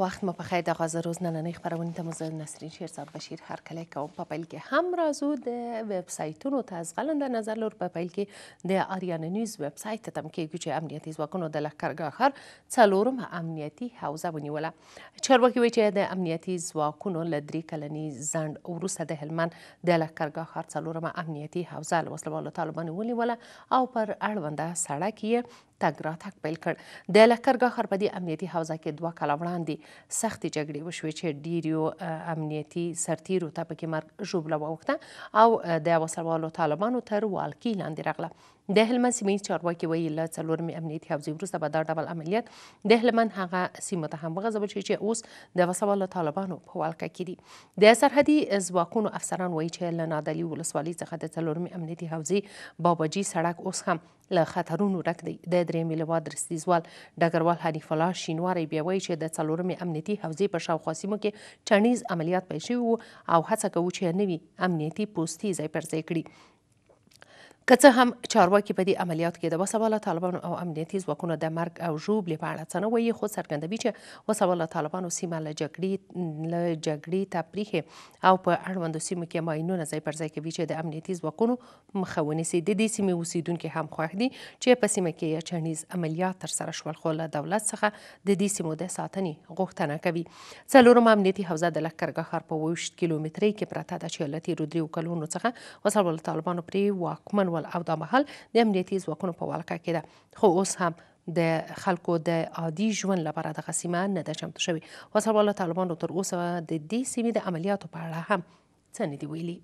وخت مو په خیر د غاز روز نننې خبرونه ته مزل نسرین شیر صاحب بشیر هر کله کوم په پیل کې هم راځو د ویب سټونو ته از غلند نظر لور په پیل کې د آریان نیوز ویب سټ ته هم کې چې امنیتي ځواکونو د لخرګه هر څلورم امنیتي حوزه ونیوله چارواکي وایي چې د امنیتي ځواکونو له درې کلنې ځنډ وروسته د هلمند د لخرګه هر څلورم امنیتي حوزه له وسلوالو طالبانو ونیوله او پر اړونده سړک یې تګ راتګ پیل کړ د لښکرګاه ښرپدي امنیتي حوزه کې دوه کاله وړاندې سختې جګړې وشوې چې ډیرو امنیتي سرتیرو ته پکې مرګ ژوبله واوښته او د وسلوالو طالبانو تر والکې لاندې راغله د هلمند سیمې چارواکي وایي له څلورمې امنیتي حوزې وروسته به دا ډول عملیات د هلمند هغه سیمو ته هم وغځول شي چې اوس د وسوال طالبانو په ولکه کې دي د سرحدي ځواکونو افسران وایي چې له نادعلي ولسوالۍ څخه د څلورمې امنیتي حوزې باباجي سړک اوس هم له خطرونو ډک دی د درېمې لوا درستیزوال ډګروال حنیف الله شینواری بیا وایي چې د څلورمې امنیتي حوزې په شاوخوا سیمو کې چڼیز عملیات پیل شوي وو او هڅه کوو چې نوي امنیتي پوستې ځای پر ځای کړي که څه هم چارواکي په دې عملیات کې د وسواله طالبانو او امنیتي ځواکونو د مرګ او ژوبلې په اړه څه نه وایي خو څرګندوي چې وسواله طالبانو سیمه له جګړې له جګړې تفریحې او په اړوندو سیمو کې ماینونه ځای پر ځای کوي چې د امنیتي ځواکونو مخه ونیسي د دې سیمې اوسیدونکي هم خوښ دي چې په سیمه کې چړنیز عملیات ترسره شول خو له دولت څخه د دې سیمو د ساتنې غوښتنه کوي څلورم امنیتي حوزه د لښکرګاه ښار په 28 کیلومترۍ کې پرته ده چې له تیرو دریو کلونو څخه وسواله طالبانو پرې واکمن ول او دا محل د امنیتي ځواکونو په ولکه کې ده خو اوس هم د خلکو د عادي ژوند لپاره د غسیمه نه ده چمتو شوی وسلواله طالبانو تر اوسه د دې سیمې د عملیاتو په اړه هم څه نه دی ویلي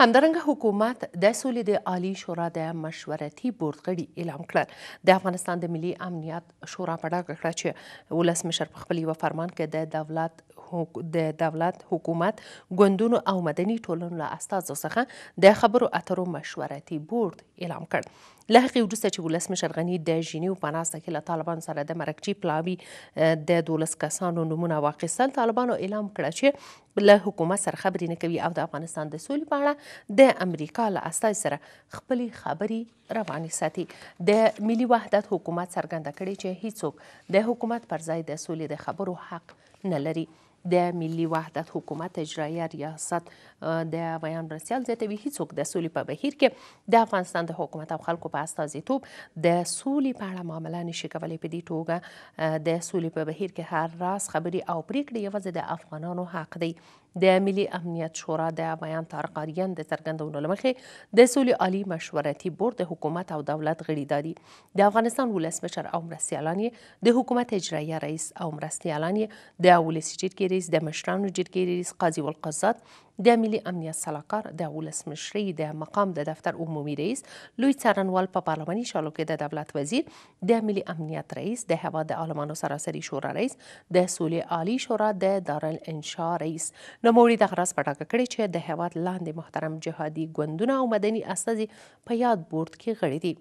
همدارنګه حکومت د سولې د عالی شورا د مشورتي بورډ غړي اعلام کړل د افغانستان د ملي امنیت شورا په ډاګه کړه چې ولسمشر په خپل یو فرمان کې د دولت د دولت حکومت ګوندونو او مدني ټولنو له استازو څخه د خبرو اترو مشورتي بورډ اعلام کړ له هغې وروسته چې ولسمشر غني د ژینیو په ناسته کې له طالبانو سره د مرکچي پلاوي د دولس کسانو نومونه واخیستل طالبانو اعلام کړه چې له حکومت سره خبرې نه کوي او د افغانستان د سولې په اړه د امریکا له استازي سره خپلې خبرې روانې ساتي د ملي وحدت حکومت څرګنده کړې چې هیڅوک د حکومت پر ځای د سولې د خبرو حق نه لري د ملي وحدت حکومت اجرایه ریاست د ویان برسیال زیاتوي هیڅوک د سولې په بهیر کې د افغانستان د حکومت او خلکو په استازیتوب د سولې په اړه معامله نشي کولی په دې توګه د سولې په بهیر کې هر راس خبري او پریکړې یوازې د افغانانو حق دی د ملي امنیت شورا د ویان تارقاریان د څرګندونو لمخې د سولې عالی مشورتي بورډ د حکومت او دولت غړیداري د افغانستان ولسمشر او مرستیالان د حکومت اجرایه رئیس او مرستیالان د ولس جرګې رئیس د مشرانو جرګې رئیس قاضي والقضات د ملي امنیت سلاکار د ولسمشری د مقام د دفتر عمومي رئیس لوی څارنوال په پارلماني شالو کې د دولت وزیر د ملي امنیت رئیس د هوا د عالمانو سراسري شورا رئیس د سولې عالی شورا د دارالانشا رئیس نوموړي دغه راز پټاکه کړې چې د هیواد لاندې محترم جهادي ګوندونه او مدني استازي په یاد بورډ کې غړي دي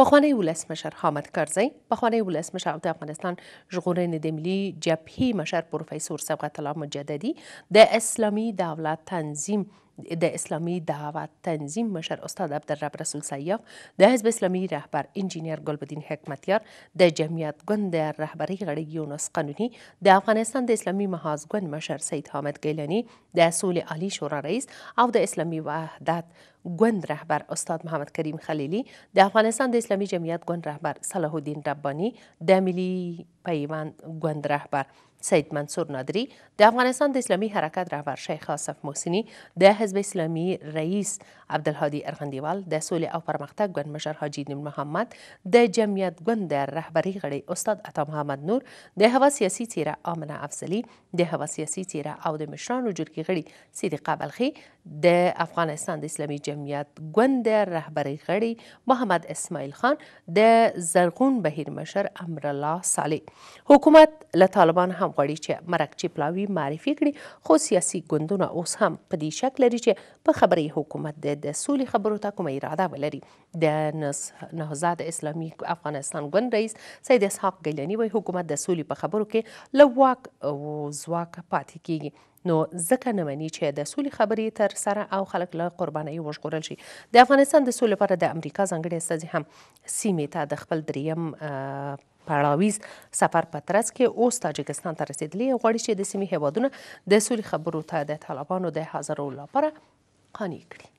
پخوانی ولسمشر حامد کرزی پخوانی ولسمشر د افغانستان ژغورنې د ملي جبهې مشر پروفیسور صبغت الله مجددي د اسلامي دولت تنظیم د اسلامي دعوت تنظیم مشر استاد عبدالرب رسول سیاف د حزب اسلامي رهبر انجینیر ګلبدین حکمتیار د جمعیت ګوند د رهبری غړي یونس قانوني د افغانستان د اسلامي محاذ ګوند مشر سید حامد ګیلانی د سولې عالی شورا رئیس او د اسلامي وحدت ګوند رهبر استاد محمد کریم خلیلی د افغانستان د اسلامي جمعیت ګوند رهبر صلاح الدین ربانی د ملي پیوند ګوند رهبر سید منصور نادری د افغانستان د اسلامي حرکت رهبر شیخ آصف محسنی د حزب اسلامي رئیس عبدالهادي ارغندیوال د سولې او پرمختګ ګوند مشر حاجي نور محمد د جمعیت ګوند د رهبري غړي استاد عطا محمد نور د هوا سیاسي څیره آمنه افضلي د هوا سیاسي څیره او د مشرانو جرګې غړي صدیقه بلخي د افغانستان د اسلامي جمعیت ګوند رهبری غړي محمد اسماعیل خان د زرغون بهیر مشر امرالله صالح حکومت له طالبان هم غواړي چې مرکچی پلاوی معرفي کړي خو سیاسي ګوندونه اوس هم په دې شک لري چې په خبري حکومت د سولې خبرو ته کومه اراده ولري د نهضت اسلامي افغانستان ګوند رئیس سید اسحاق ګیلانی وایي حکومت د سولې په خبرو کې له واک او ځواک پاتې کیږي نو ځکه نه مني چې د سولې خبرې تر سره او خلک له قربانۍ وژغورل شي د افغانستان د سولې لپاره د امریکا ځانګړي استازي هم سیمې ته د خپل دریم پړاویز سفر په ترڅ کې اوس تاجکستان ته رسیدلی غواړي چې د سیمې هیوادونه د سولې خبرو ته د طالبانو د حاضرولو لپاره قانع کړي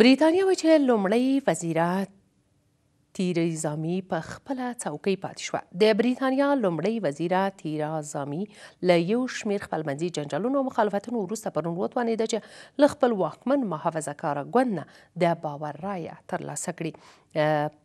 بریتانیا وایي چې لومړی وزیرات تیریزا مې په خپل څوکۍ پاتې شو د بریتانیا لومړی وزیر تیریزا مې ل یو شمیر خپلمنځي جنجالونو او مخالفتونو وروسته پرون وتوانېده چې ل خپل واکمن محافظه کار غوند د باور رایه ترلاسه کړي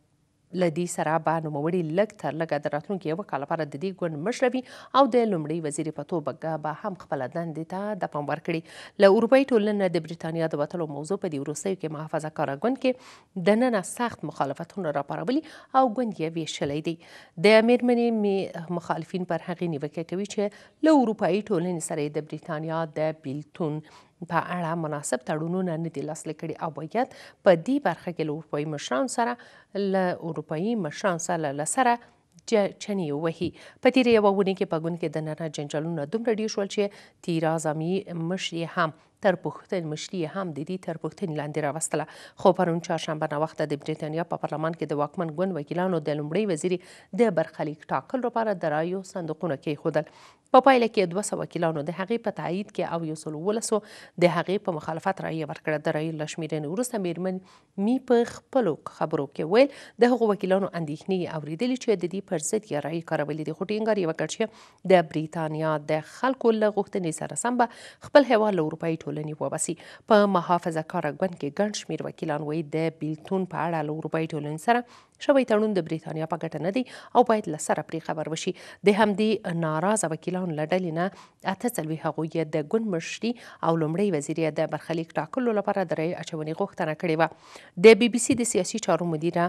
لدی سره به نوموړي لږ تر لږه د راتلونکي یو کال لپاره د دې ګوند مشر وي او د لومړي وزیر په توګه به هم خپل دندې ته د پام ورکړي له اروپایي ټولنې د بریتانیا د وتلو موضوع په دې وروستیو کې محافظه کار ګوند کې د نن سخت مخالفتونه راپارولي او ګوند یې ویشلی دی د میرمنې مخالفین پر هغې نیوکه کوي چې له اروپایي ټولنې سره د بریتانیا د بیلتون په اړه مناسب تړونونه نه دي لاسلیک کړي او باید په دې برخه کې له اروپایي مشران سره له اروپایي مشران سره له سره چنی وهي په تیرې یوه اونۍ کې په ګوند کې د ننه جنجالونه دومره ډېر شول چې تیرا زامي مشر هم تر پوښتنې مشري هم د دې تر پوښتنې لاندې راوستله خو پرون چهارشنبه ناوخته د برېټانیا په پارلمان کې د واکمن ګوند وکیلانو د لومړي وزیر د برخلیک ټاکل لپاره د رایو صندوقونه کېښودل په پایله کې دوه سوه وکیلانو د هغې په تایید کې او یو سل اوولسو د هغې په مخالفت رایې ورکړه د رایې له شمېرنې وروسته میرمن می په خپلو خبرو کې ویل د هغو وکیلانو اندېښنې اورېدلې چې د دې پر ضد یې رایې کارولې دي خو ټینګار یې وکړ چې د بریتانیا د خلکو له غوښتنې سره سم به خپل هیواد له اروپایي ټولنې ټولنې وباسي په محافظه کار ګوند کې ګڼ شمیر وکیلان وایي د بیلتون په اړه له اروپایي ټولنې سره شوی تړون د بریتانیا په ګټه نه دی او باید له سره پرې خبر وشي د همدې ناراضه وکیلانو له ډلې نه اته څلوي هغوی د ګوند مشري او لومړی وزیر د برخلیک ټاکلو لپاره درې اچونې غوښتنه کړې وه د بي بي سي د سیاسي چارو مدیره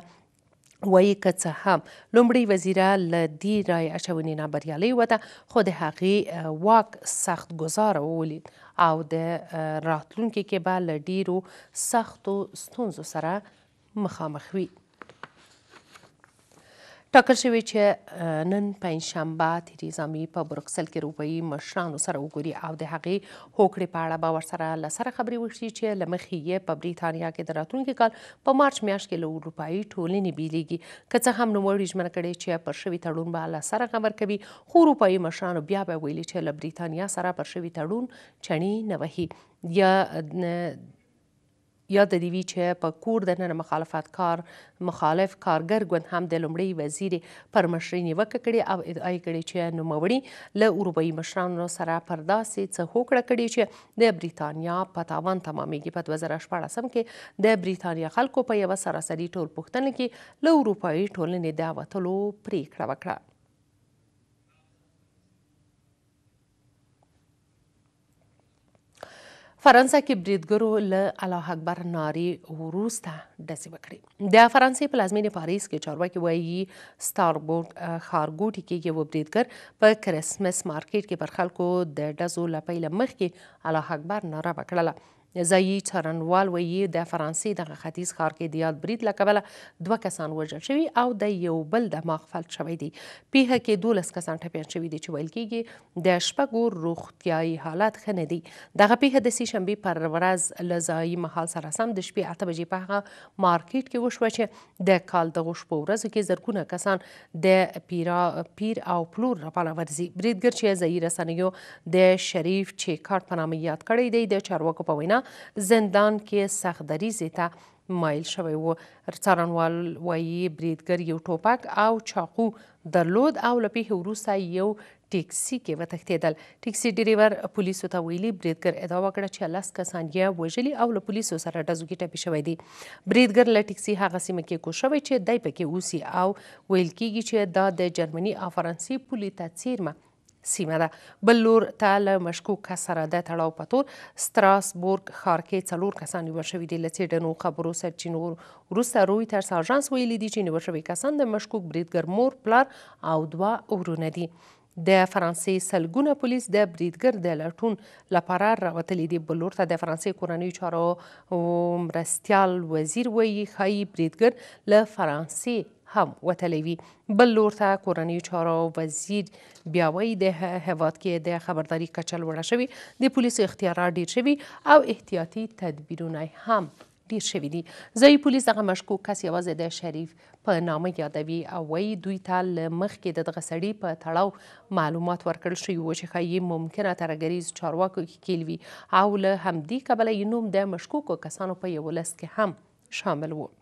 وایي که څه هم لومړی وزیر له دې رای اچونې نه بریالۍ وده خو د هغې واک سخت ګزاره وولید او د راتلونکي کې به له ډیرو سختو ستونزو سره مخامخ وي ټاکل شوی چې نن پنځشنبه تریزا مې په بروکسل کې روپیي مشرانو سره وګوري او د هغې هوکړې په اړه به ورسره له سره خبرې وشي چې له مخې یې په بریتانیا کې د راتلونکي کال په مارچ میاشت کې له اروپایي ټولنې بیلېږي که څه هم نوموړي ژمنه کړې چې پر شوي تړون به له سره خبر کوي خو اروپایي مشرانو بیا به ویلي چې له بریتانیا سره پر شوي تړون چڼې نه وهي یا یاد دی وی چې په کور د نن مخالفت کار مخالف کارګر ګوند هم د لومړي وزیر پر مشرینی وکړي او ادعای کړي چې نوموړي له اروپאי مشرانو سره پرداسې څه هوکړه کړي چې د بریتانیا په تاوان تمامېږي په 2014 کې د بریتانیا خلکو په یو سراسري ټول پوښتنه کې له اروپאי ټولنې د وټلو پریکړه وکړه فرانسه کې بریدګرو له الله اکبر نارې وروسته ډزې وکړې د فرانسې پلازمینې پاریس کې چارواکي وایي ستاربورګ ښارګوټي کې یو بریدګر په کرسمس مارکیټ کې پر خلکو د ډزو لپاره مخکې الله اکبر ناره وکړله ځایي چارنوال وایي د فرانسې دغه ختیځ ښار کې د یاد برید له کبله دوه کسان وژل شوي او د یو بل دماغ فلج شوی دی پیښه کې دولس کسان ټپیان شوي دي چې ویل کېږي د شپږو روغتیایي حالت ښه نه دي دغه پیښه د سې شنبې پر ورځ له ځایي مهال سره سم د شپې اته بجې په هغه مارکیټ کې وشوه چې د کال دغو شپو ورځو کې زرګونه کسان د پیرا پیر او پلور راپاله ورزي بریدګر چې ځایي رسنیو د شریف چیکاټ په نامه یاد کړی دی د چارواکو په وینا زندان کې سخت دریزې ته مایل شوی و څارنوال وایي بریدګر یو ټوپک او چاقو درلود او له پیښې وروسته یو ټیکسي کې وتښتېدل ټیکسي ډریور پولیسو ته ویلي بریدګر ادعا وکړه چې لس کسان یې وژلي او له پولیسو سره ډزوګي ټپي شوی دی بریدګر له ټیکسي هغه سیمه کې کوښ شوی چې دای پکې اوسي او ویل کیږي چې دا د جرمني او فرانسې پولې ته څیرمه سیمه ده بل لور ته له مشکوک کس سره د تړاو په تور ستراسبورګ ښار کې څلور کسان نیول شوي دي له څېړنو خبرو سرچینو وروسته رویټرز آژانس ویلي دي چې نیول شوي کسان د مشکوک بریدګر مور پلار او دوه ورونه دي د فرانسې سلګونه پولیس د بریدګر د لټون لپاره راوتلي دي بلور ته د فرانسې کورنۍ چارو مرستیال وزیر وایي ښایي بریدګر له فرانسې هم وتلی وي بل لور ته کورنیو چارو وزیر بیا وایي د هیواد کې د خبرداري کچل وړه شوي د پولیسو اختیارات ډیر شوي او احتیاطي تدبیرونه هم ډیر شوي دي ځایي پولیس دغه مشکوک کس یوازې د شریف په نامه یادوي او وایي دوی ته له مخکې د دغه سړي په تړاو معلومات ورکړل شوي وو چې ښایي ممکنه ترهګریز چارواکو کې کیل وي او له همدې کبله یې نوم د مشکوکو کسانو په یوه لست کې هم شامل و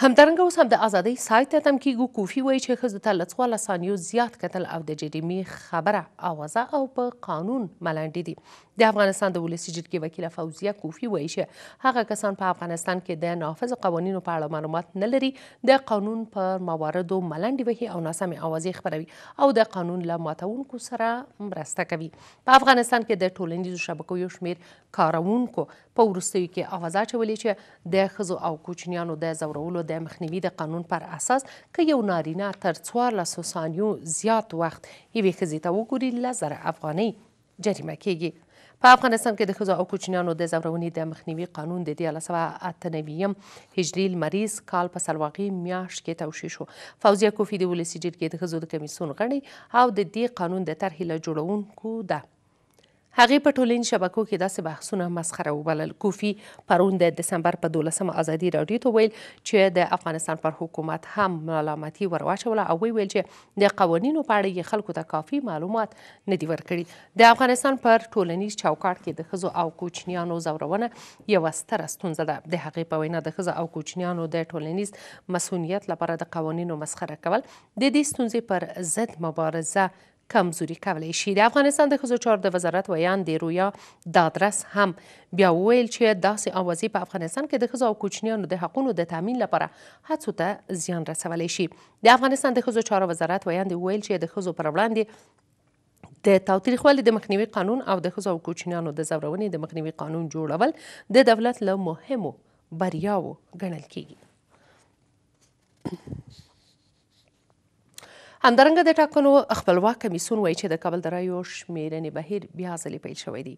همدارنګه اوس هم د ازادۍ سایت ته تمکیګو کوفی وایي چې ښځو ته له څوارلس ثانیو زیات کتل او د جریمې خبره اوازه او په قانون ملنډې دي د افغانستان د ولسي جرګې وکیله فوزیه کوفي وایي چې هغه کسان په افغانستان کې د نافظ قوانینو په اړه معلومات نه لري د قانون پر مواردو ملنډې وهي او ناسمې اوازې خپروي او د قانون له ماتونکو سره مرسته کوي په افغانستان کې د ټولنیزو شبکو یو شمېر کارونکو په وروستیو کې اوازه اچولې چې د ښځو او کوچنیانو د ځورولو د مخنیوي د قانون پر اساس که یو نارینه تر 14 ثانیو زیات وخت یوې ښځې ته وګوري لس زره افغانۍ جریمه کیږي په افغانستان کې د ښځو او کوچنیانو د زورونې د مخنیوي قانون د دیارلس سوه اته نویم هجري لمریز کال په سلواغي میاشت کې توشی شو فوزیه کوفي د ولسي جرګې د ښځو د کمیسیون غړې او د دې قانون د طرحې له جوړونکو ده هغې په ټولنیز شبکو کې داسې بحثونه مسخره وبلل کوفي پرون د دسمبر په دولسمه ازادي راډیو ته ویل چې د افغانستان پر حکومت هم ملامتي ورواچوله او ویل چې د قوانینو په اړه یې خلکو ته کافي معلومات نه دي ورکړي د افغانستان پر ټولنیز چوکاټ کې د ښځو او کوچنیانو زورونه یوه ستره ستونزه ده د هغې په وینا د ښځو او کوچنیانو د ټولنیز مسؤلیت لپاره د قوانینو مسخره کول د دې ستونزې پر ضد مبارزه کمزوري کولی شي د افغانستان د ښځو چارو د وزارت ویان دی رویا دادرس هم بیا وویل چې داسې اوازې په افغانستان کې د ښځو او کوچنیانو د حقونو د تامین لپاره هڅو ته زیان رسولی شي د افغانستان د ښځو چارو وزارت ویان دی وویل چې د ښځو پر وړاندې د تاوتریخوالي د مخنیوي قانون او د ښځو او کوچنیانو د ځورونې د مخنیوي قانون جوړول د دولت له مهمو بریاوو ګڼل کیږي همدارنګه د ټاکنو خپلواک کمیسون وایي چې د کابل د رایو شمیرنې بهیر بیا ځلې پیل شوی دی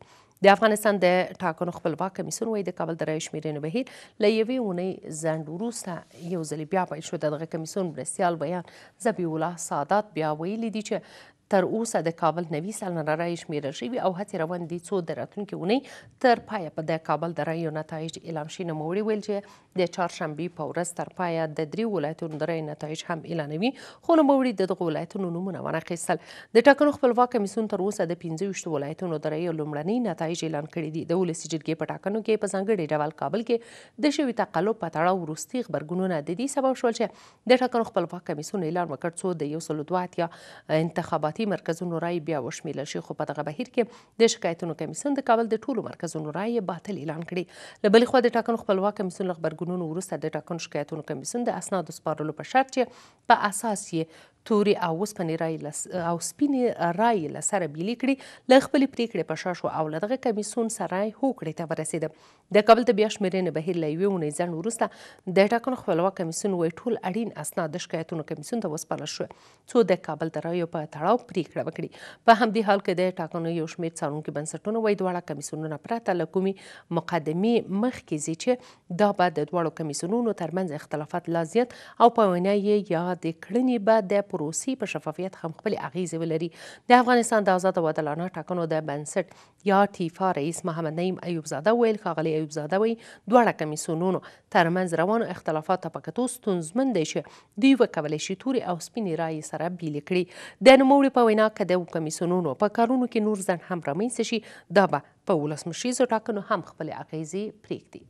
د افغانستان د ټاکنو خپلواک کمیسون وایي د کابل د رایو شمیرنې بهیر له یوې اونۍ ځنډ وروسته یو ځلې بیا پیل شو دغه کمیسون مرستیال بیان ذبیح الله سادات بیا ویلي دي چې تر اوسه د کابل نوي سلنه رای شمیرل شوي او هڅې روان دي څو د راتلونکې اونۍ تر پایه په د کابل د رایو نتایج اعلام شي نوموړي ویل چې د چهارشنبې په ورځ تر پایه د درې ولایتونو د رایو نتایج هم اعلانوي خو نوموړي د دغو ولایتونو نومونه وانخیستل د ټاکنو خپلواک کمیسیون تر اوسه د 15 ولایتونو د رایو لومړني نتایج اعلان کړي دي د ولسي جرګې په ټاکنو کې په ځانګړي ډول کابل کې د شوي تقلب په تړاو وروستي خبرګونونه د دې سبب شول چې د ټاکنو خپلواک کمیسیون اعلان وکړ څو د یو سلو دوه اتیا انتخاباتي ولایتي مرکزونو رای بیا وشمیرل شي خو په دغه بهیر کې د شکایتونو کمیسیون د کابل د ټولو مرکزونو رای باطل اعلان کړي له بلې خوا د ټاکنو خپلواک کمیسیون له غبرګونونو وروسته د ټاکنو شکایتونو کمیسیون د اسنادو سپارلو په شرط چې په اساس یې توري او وسپنې رای لس او سپینې رای لسره بیلې کړي ل خپل پریکړې په شاشو او لدغه کمیسون سره هوکړې ته ورسېده د کابل طبي شمیرنې بهیر لوي ونې ځن ورسته د ټاکنو خپلواک کمیسون وای ټول اړین اسناد د شکایتونو کمیسون ته وسپارل شو څو د کابل د رایو په تړاو پریکړه وکړي په همدې حال کې د ټاکنو یو شمېر څارونکو بنسټونو وای دواړه کمیسونونه پراته له کومې مقدمې مخکې ځي چې دا به د دواړو کمیسونونو ترمنځ اختلافات لا زیات او په وینا یې یا د کړنې به د پروسې په شفافیت هم خپل اغیزې ولري د افغانستان د آزاد او عادلانه ټاکنو د بنسټ یا ټیفا رئیس محمد نعیم ایوب زاده ویل ښاغلی ایوب زاده وی دواړه کمیسیونونو ترمنځ روانو اختلافاتو په کتو ستونزمن دی چې دوی وکولی شي تورې او سپینې رایې سره بیلې کړي د نوموړي په وینا که د کمیسیونونو په کارونو کې نور ځنډ هم رامنځته شي دا به په ولسمشریزو ټاکنو هم خپلې اغیزې پرېږدي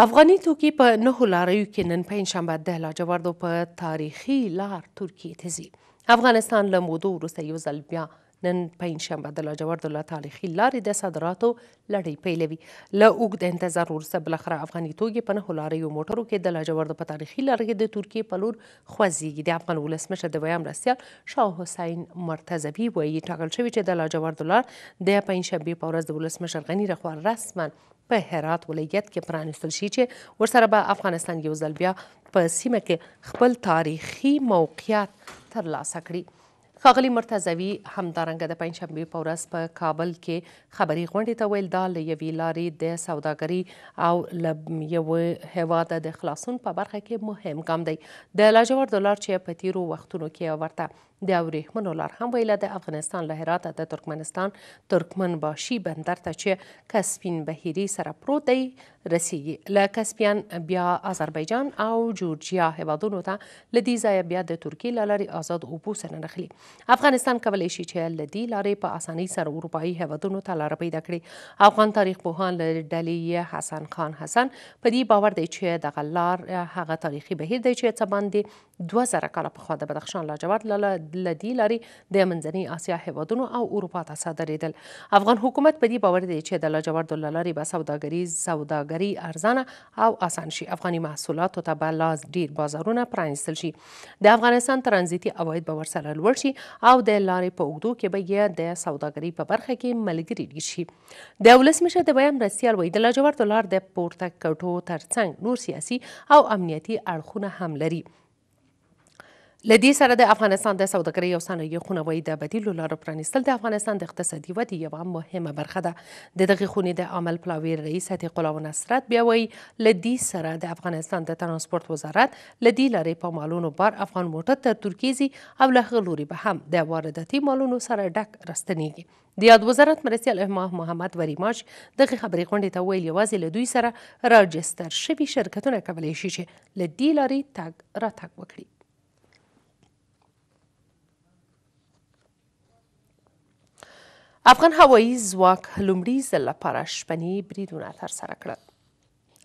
افغاني توکي په نهو لاریو کې نن پنځشنبه د لاجوردو په تاریخي لار ترکیې ته ځي افغانستان له مودو وروسته یو ځل بیا نن پنځشنبه د لاجوردو له تاریخي لارې د صادراتو لړۍ پیلوي له اوږد انتظار وروسته بالاخره افغاني توکي په نهو لاریو موټرو کې د لاجوردو په تاریخي لار کې د ترکیې په لور خوځېږي د افغان ولسمشر د ویام مرستیال شاه حسین مرتضوي وایي ټاکل شوي چې د لاجوردو لار د پنځشنبې په ورځ د ولسمشر غني لخوا رسما په هرات ولایت کې پرانیستل شي چې ورسره به افغانستان یو ځل بیا په سیمه کې خپل تاریخي موقعیت ترلاسه کړي ښاغلي مرتضوي همدارنګه د پنجشنبې په ورځ په کابل کې خبري غونډې ته ویل دا له یوې لارې د سوداګري او له یوه هیواده د خلاصون په برخه کې مهم ګام دی د لاجور دلار چې په تیرو وختونو کې ورته د اورېښمنو لار هم ویله د افغانستان له هراته د ترکمنستان ترکمنباشي بندر ته چې کسپین بهیري سره پروت دی رسیږي له کسپین بیا آذربایجان او جورجیا هیوادونو ته له دې ځایه بیا د ترکیې له لارې آزاد اوبو سره نښلي افغانستان کولای شي چې له دې لارې په اسانۍ سره اروپایي هیوادونو ته لاره پیدا کړي افغان تاریخ پوهان له ډلې حسن خان حسن په دې باور دی چې دغه لار هغه تاریخي بهیر دی چې څه باندې دوه زره کاله پخوا د بدخشان لاجورد له دې لارې د منځنۍ اسیا هیوادونو او اروپا ته صادرېدل افغان حکومت په دې باور دی چې د لاجوردو له لارې به سوداګري سوداګري ارزانه او اسان شي افغاني محصولاتو ته به لاس ډیر بازارونه پرانیستل شي د افغانستان ترانزیتي عواید به ورسره لوړ شي او د لارې په اوږدو کې به یې د سوداګرۍ په برخه کې ملګري نشي د ولسمشر د بیان مرستیال وایي د لاجوردو لار د پورته کوټو ترڅنګ نور سیاسي او امنیتي اړخونه هم لري لدې سره د افغانستان د سوداګرۍ او صنایع خونوایي د بدیلو لارو پرانیستل د افغانستان د اقتصادي ودې یوه مهمه برخه ده د دغې خونې د عمل پلاوي رئیس عتیق الله نصرت بیا وایي لدې سره د افغانستان د ترانسپورت وزارت لدې لارې په مالونو بار افغان موټر تر ترکیې ځي او له هغه لوري به هم د وارداتي مالونو سره ډک راستنیږي د یاد وزارت مرستیال محمد وریماش دغه خبرې غونډې ته ویل یوازې له دوی سره راجستر شوي شرکتونه کولی شي چې له دې لارې تګ راتګ وکړي افغان هوایی ځواک لومړي ځل لپاره شپنی بریدونه ترسره کړل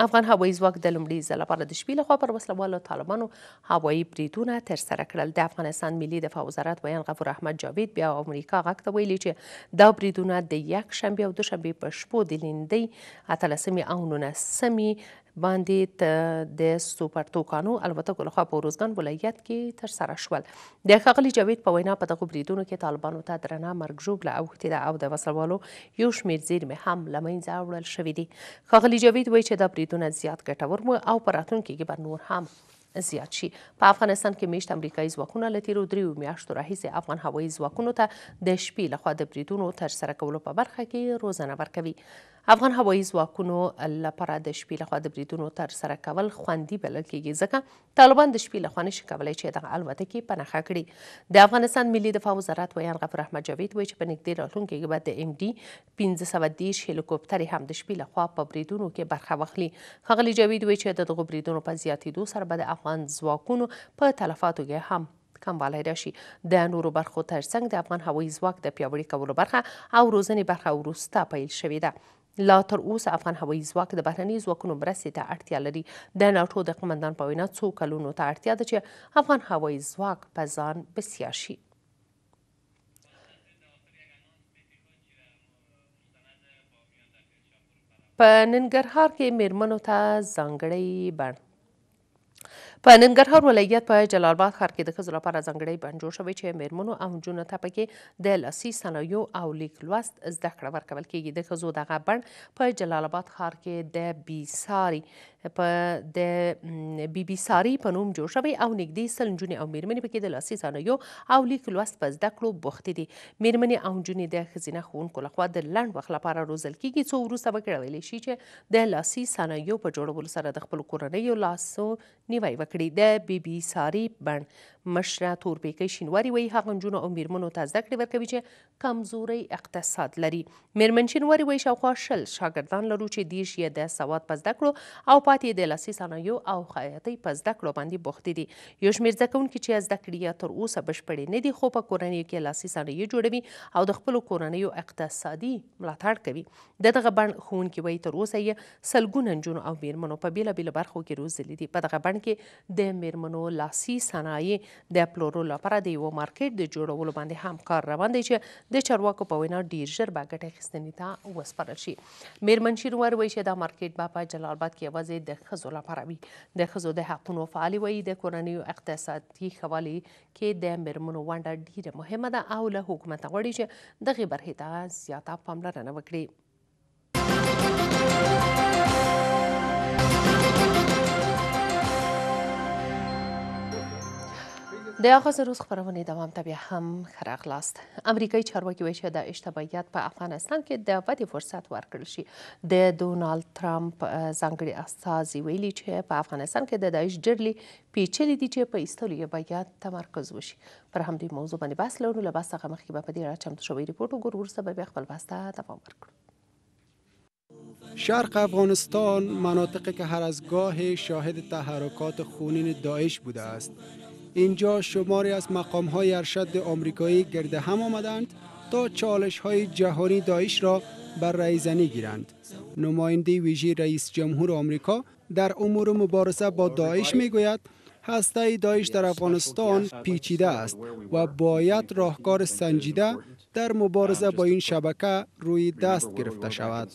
افغان هوایی ځواک د لومړي ځل لپاره د شپې لخوا پر وسلوالو طالبانو هوایی بریدونه ترسره کړل د افغانستان ملي دفاع وزارت بیان غفور احمد جاوید بیا امریکا غږ ته ویلي چې دا بریدونه د یک شنبې او دوشنبې په شپو د لیندۍ اتلسمې او نولسمې باندې د سوپرټوکانو الوتکو لخوا په روزګان ولایت کې تر سره شول د ښاغلي جاوید په وینا په دغو بریدونو کې طالبانو ته درنه مرګ ژوبله اوښتې ده او د وسلوالو یو شمېر زیرمې هم له منځه وړل شوي دي ښاغلي جاوید وایي چې دا بریدونه زیات ګټور وو او په راتلونکي کې به نور هم زیات شي په افغانستان کې میشت امریکایي ځواکونه له تیرو دریو میاشتو راهیسې افغان هوایي ځواکونو ته د شپې لخوا د بریدونو ترسره کولو په برخه کې روزنه ورکوي افغان هوایي ځواکونو لپاره د شپې لخوا د بریدونو ترسره کول خوندي بلل کیږي ځکه طالبان د شپې لخوا نشي کولی چې دغه الوتکې په نښه کړي د افغانستان ملي دفاع وزارت ویان غفور احمد جاوید وایي چې په نږدې راتلونکي کې به د ام ډي پنځه سوه دېرش هلیکوپټرې هم د شپې لخوا په بریدونو کې برخه واخلي ښاغلي جاوید وایي چې د دغو بریدونو په زیاتېدو سره به د افغان ځواکونو په تلفاتو کې هم کموالی راشي د نورو برخو ترڅنګ د افغان هوایي ځواک د پیاوړي کولو برخه او روزنې برخه وروسته پیل شوې ده لا تر اوسه افغان هوایي ځواک د بهرني ځواکونو مرستې ته اړتیا لري د ناټو د قمندان په وینا څو کلونو ته اړتیا ده چې افغان هوایي ځواک په ځان بسیا شي په ننګرهار کې میرمنو ته ځانګړی بڼ په ننګرهار ولایت په جلال آباد ښار کې د ښځو لپاره ځانګړی بڼ جوړ شوی چې میرمنو او نجونو ته پکې د لاسي صنایعو او لیک لوست زده کړه ورکول کیږي د ښځو دغه بڼ په جلال آباد ښار کې د بیساري په د بي بي ساري په نوم جوړ شوی او نږدې سل نجونې او میرمنې پکې د لاسي صنایعو او لیک لوست په زده کړو بوختې دي میرمنې او نجونې د ښځینه ښوونکو لخوا د لنډ وخت لپاره روزل کیږي څو وروسته وکړه ویلی شي چې د لاسي صنایعو په جوړولو سره د خپل کورنۍ لاسو نیوی وکړي د بي بي ساري بڼ مشره تورپیکۍ شینواري وایي هغه نجونو او میرمنو ته زده کړې ورکوي چې کمزوری اقتصاد لري میرمن شینواري وایي شاوخوا شل شاګردان لرو چې دیرش یې د سواد په زده کړو او پاتې یې د لاسي صنایعو او خیاطۍ په زده کړو باندې بوختې دي یو شمېر زده کوونکي چې زده کړې یې تر اوسه بشپړې نه دي خو په کورنیو کې لاسي صنایع جوړوي او د خپلو کورنیو اقتصادي ملاتړ کوي د دغه بڼ ښوونکي وایي تر اوسه یې سلګونه نجونو او میرمنو په بېلابېلو برخو کې روزلي دي په دغه بڼ کې د میرمنو لاسي صنایع د پلورلو لپاره د یو مارکیټ د جوړولو باندې هم کار روان دی چې د چارواکو په وینا ډیر ژر به ګټه اخیستنې ته وسپارل شي میرمن شیروار وایي چې دا مارکیټ به په جلال آباد کې یوازې د ښځو لپاره وي د ښځو د حقونو فعالې وایي د کورنیو اقتصادي ښوالي کې د میرمنو ونډه ډیره مهمه ده او له حکومت غواړي چې دغه برخې ته زیاته پاملرنه وکړي د اغاز روز خبرونه دوام ته بیا هم خراغلاست امریکایي چارواکي وایي چې د اشتباهیت په افغانستان کې د ودی فرصت ورکړل شي د ډونالد ترامپ ځانګړي استازي ویلي چې په افغانستان کې د داعش ډرلې پیچلې دي چې په ایستلو یې باید تمرکز وشي پر همدې موضوع باندې بحث لرو له بحث څخه مخکې به په دې اړه چمتو شوی ریپورټ وګورو وروسته به بیا خپل بحث ته دوام ورکړو شرق افغانستان مناطقی که هر از گاه شاهد تحرکات خونین داعش بوده است اینجا شماری از مقام های ارشد آمریکایی گرد هم آمدند تا چالش های جهانی داعش را بر رئیزنی گیرند. نماینده ویژه رئیس جمهور آمریکا در امور مبارزه با داعش گوید هسته داعش در افغانستان پیچیده است و باید راهکار سنجیده در مبارزه uh, با این شبکه روی دست گرفته شود.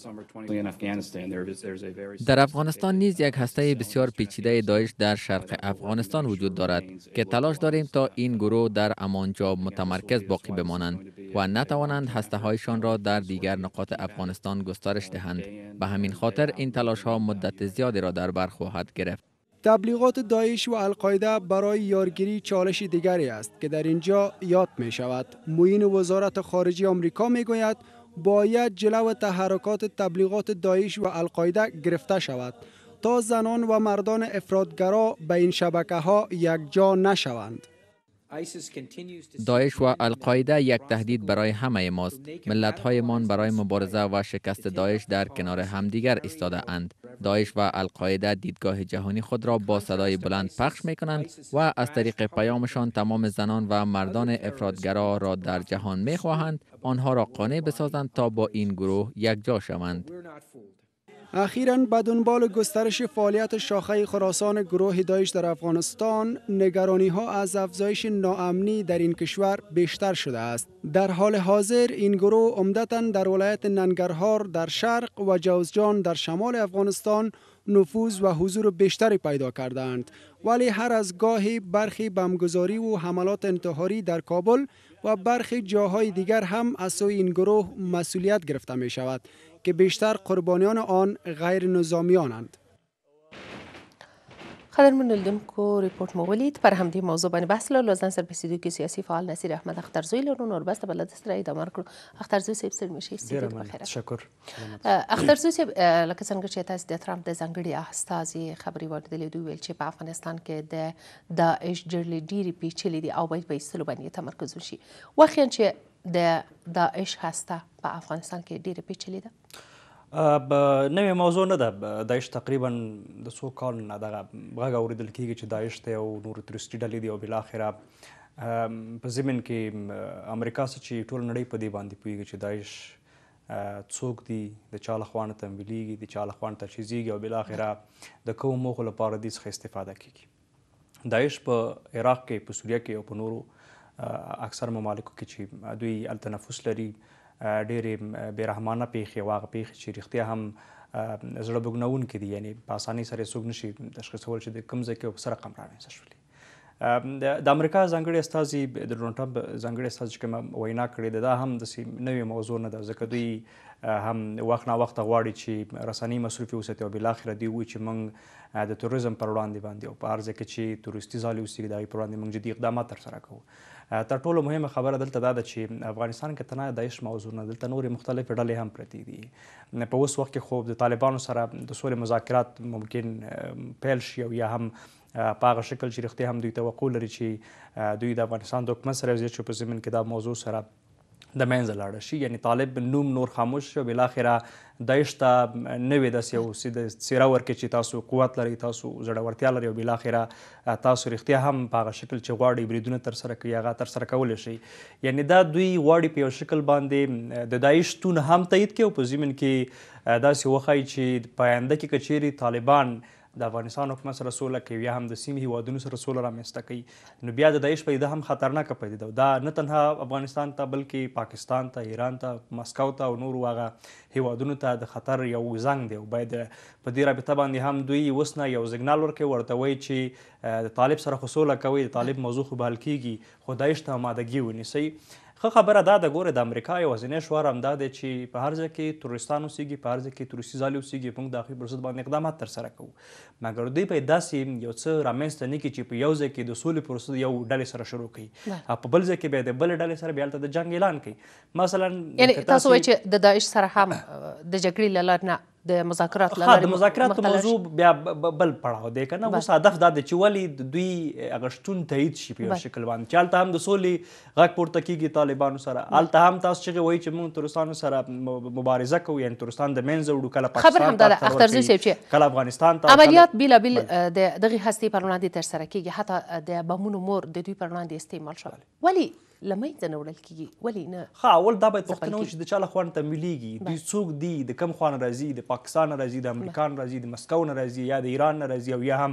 در افغانستان نیز یک هسته بسیار پیچیده داعش در uh, شرق افغانستان وجود دارد که تلاش داریم تا این گروه در امانجا متمرکز باقی بمانند و نتوانند هسته هایشان را در دیگر نقاط افغانستان گسترش دهند. به همین خاطر این تلاش ها مدت زیادی را در بر خواهد گرفت. تبلیغات دایش و القاعده برای یارگیری چالش دیگری است که در اینجا یاد می شود. موین وزارت خارجه آمریکا می گوید باید جلو تحرکات تبلیغات دایش و القاعده گرفته شود تا زنان و مردان افرادگرا به این شبکه ها یکجا نشوند. داعش و القاعده یک تهدید برای همه ماست ملت هایمان برای مبارزه و شکست داعش در کنار همدیگر ایستاده اند داعش و القاعده دیدگاه جهانی خود را با صدای بلند پخش می کنند و از طریق پیامشان تمام زنان و مردان افرادگرا را در جهان می خواهند آنها را قانع بسازند تا با این گروه یکجا شوند اخیرا به دنبال گسترش فعالیت شاخه خراسان گروه دایش در افغانستان نگرانی ها از افزایش ناامنی در این کشور بیشتر شده است در حال حاضر این گروه عمدتا در ولایت ننگرهار در شرق و جوزجان در شمال افغانستان نفوذ و حضور بیشتری پیدا کردند ولی هر از گاهی برخی بمگذاری و حملات انتحاری در کابل و برخی جاهای دیگر هم از سوی این گروه مسئولیت گرفته می شود که بیشتر قربانیان آن غیر نظامیانند. قدر منلدونکو ریپورت مو ولید پر همدې موضوع باندې بحث لرو لزن سر بسیدو کې سیاسي فعال نصیر احمد اخترزوی لرو نور بس بل د سره ادامه کړو اخترزوی صاحب سر میشي ستاسو بخیر تشکر اخترزوی صاحب لکه څنګه چې تاسو د ترامپ د ځنګړي احستازي خبري ورکړلې دوی ویل چې په افغانستان کې د داعش جړلې ډیری پیچلې دي او باید په ایستلو باندې تمرکز وشي واخیان چې د داعش هسته په افغانستان کې ډیره پیچلې ده نوې موضوع نه ده داعش تقریبا د څو کال نه دغه غږ اورېدل کیږي چې داعش ته او نور ترسټي ډلې دي او بل اخره په زمين کې امریکا څخه چې ټول نړۍ په دې باندې پویږي چې داعش څوک دی د چا لخوانه تمویلیږي د چا لخوانه تجهیزیږي او بل اخره د کوم موخو لپاره د څه استفاده کیږي داعش په عراق کې په سوریه کې او په نورو اکثر ممالکو کې چې دوی التنفس لري ډېرې بیرحمانه پیښې واغ پیښې چې رښتیا هم زړه بګنون کې دي یعنی په اساني سره څوک نشي تشخیصول چې د کوم ځای کې سره قمرانه شولې د امریکا ځنګړي استاذي د ډونالد ټرمپ ځنګړي استاذ کوم وینا کړې ده دا هم د نوې موضوع نه ده ځکه دوی هم وخت نا وخت غواړي چې رسنۍ مصرفي وساتي او بل اخر دی وي چې موږ د توریزم پر وړاندې باندې او په ارزه کې چې توریستي ځالې اوسېږي دغه پر وړاندې موږ جدي اقدامات تر سره کوو تر ټولو مهمه خبره دلته دا ده چې افغانستان کې تنه دایښ موضوع نه دلته نورې مختلفې ډلې هم پرتې دي په اوس وخت کې خو د طالبانو سره د سولې مذاکرات ممکن پیل شي او یا هم په هغه شکل چې رښتیا هم دوی توقع لري چې دوی د افغانستان د حکومت سره یو ځای چې په زمین کې دا موضوع سره د منځه لاړه شي یعنی طالب نوم نور خاموش شو بل اخره دایښ ته نوې د سیو سیره ورکې چې تاسو قوت لري تاسو زړورتیا لري او بل اخره تاسو رښتیا هم په هغه شکل چې غواړي بریدونه تر سره کوي هغه تر سره کول شي یعنی دا دوی غواړي په یو شکل باندې د دایښ تون هم تایید کوي په ځمن کې داسې وخای چې پاینده کې کچېری طالبان د افغانستان حکومت سره سوله کوي یا هم د سیمې هیوادونو سره سوله رامنځته کوي نو بیا د داعش پیدا هم خطرناکه پیدا ده دا نه تنها افغانستان ته بلکې پاکستان ته ایران ته مسکو ته او نورو هغه هیوادونو ته د خطر یو زنګ دی او باید په دې رابطه باندې هم دوی اوس نه یو سیګنال ورکوي ورته وایي چې د طالب سره خو سوله کوي د طالب موضوع خو به حل کیږي خو داعش ته امادګي ونیسي خو خبره دا د ګوره د امریکا یوازینی شوار همدا دی چې په هر ځای کې تروریستان اوسېږي په هر ضد کې تروریستي ځالې اوسېږي موږ د هغې پر ضد باندې اقدامات ترسره کوو مګر دوی په داسې یو څه رامنځته نه کړي چې په یو ځای کې د سولې پروسه یو ډلې سره شروع کړي او په بل ځای کې بیا د بلې ډلې سره بیا هلته د جنګ اعلان کړي مثلا یعنې تاسو وایئ چې د داعش سره هم د جګړې له لارې نه د مذاکرات لاره د مذاکرات موضوع بیا بل پړاو دی کنه اوس هدف دا دی چې ولی دوی اغشتون تایید شي په شکل باندې چالت هم د سولې غږ پورته کیږي طالبانو سره الته هم تاسو چې وایي چې موږ ترستان سره مبارزه کوو یعنی ترستان د منځ وړو کله پاکستان ته اخترځي سیب چې کله افغانستان ته عملیات بلا بل د دغه هستی پر وړاندې تر سره کیږي حتی د بمونو مور د دوی پر وړاندې استعمال شول ولی لمې ته نه وړل کیږي ولې نه ها اول دا باید پوښتنه وشي د چا له خوا ته میلیږي دوی څوک دي د کوم خوا نه راځي د پاکستان نه راځي د امریکا نه راځي د مسکو نه راځي یا د ایران نه راځي او یا هم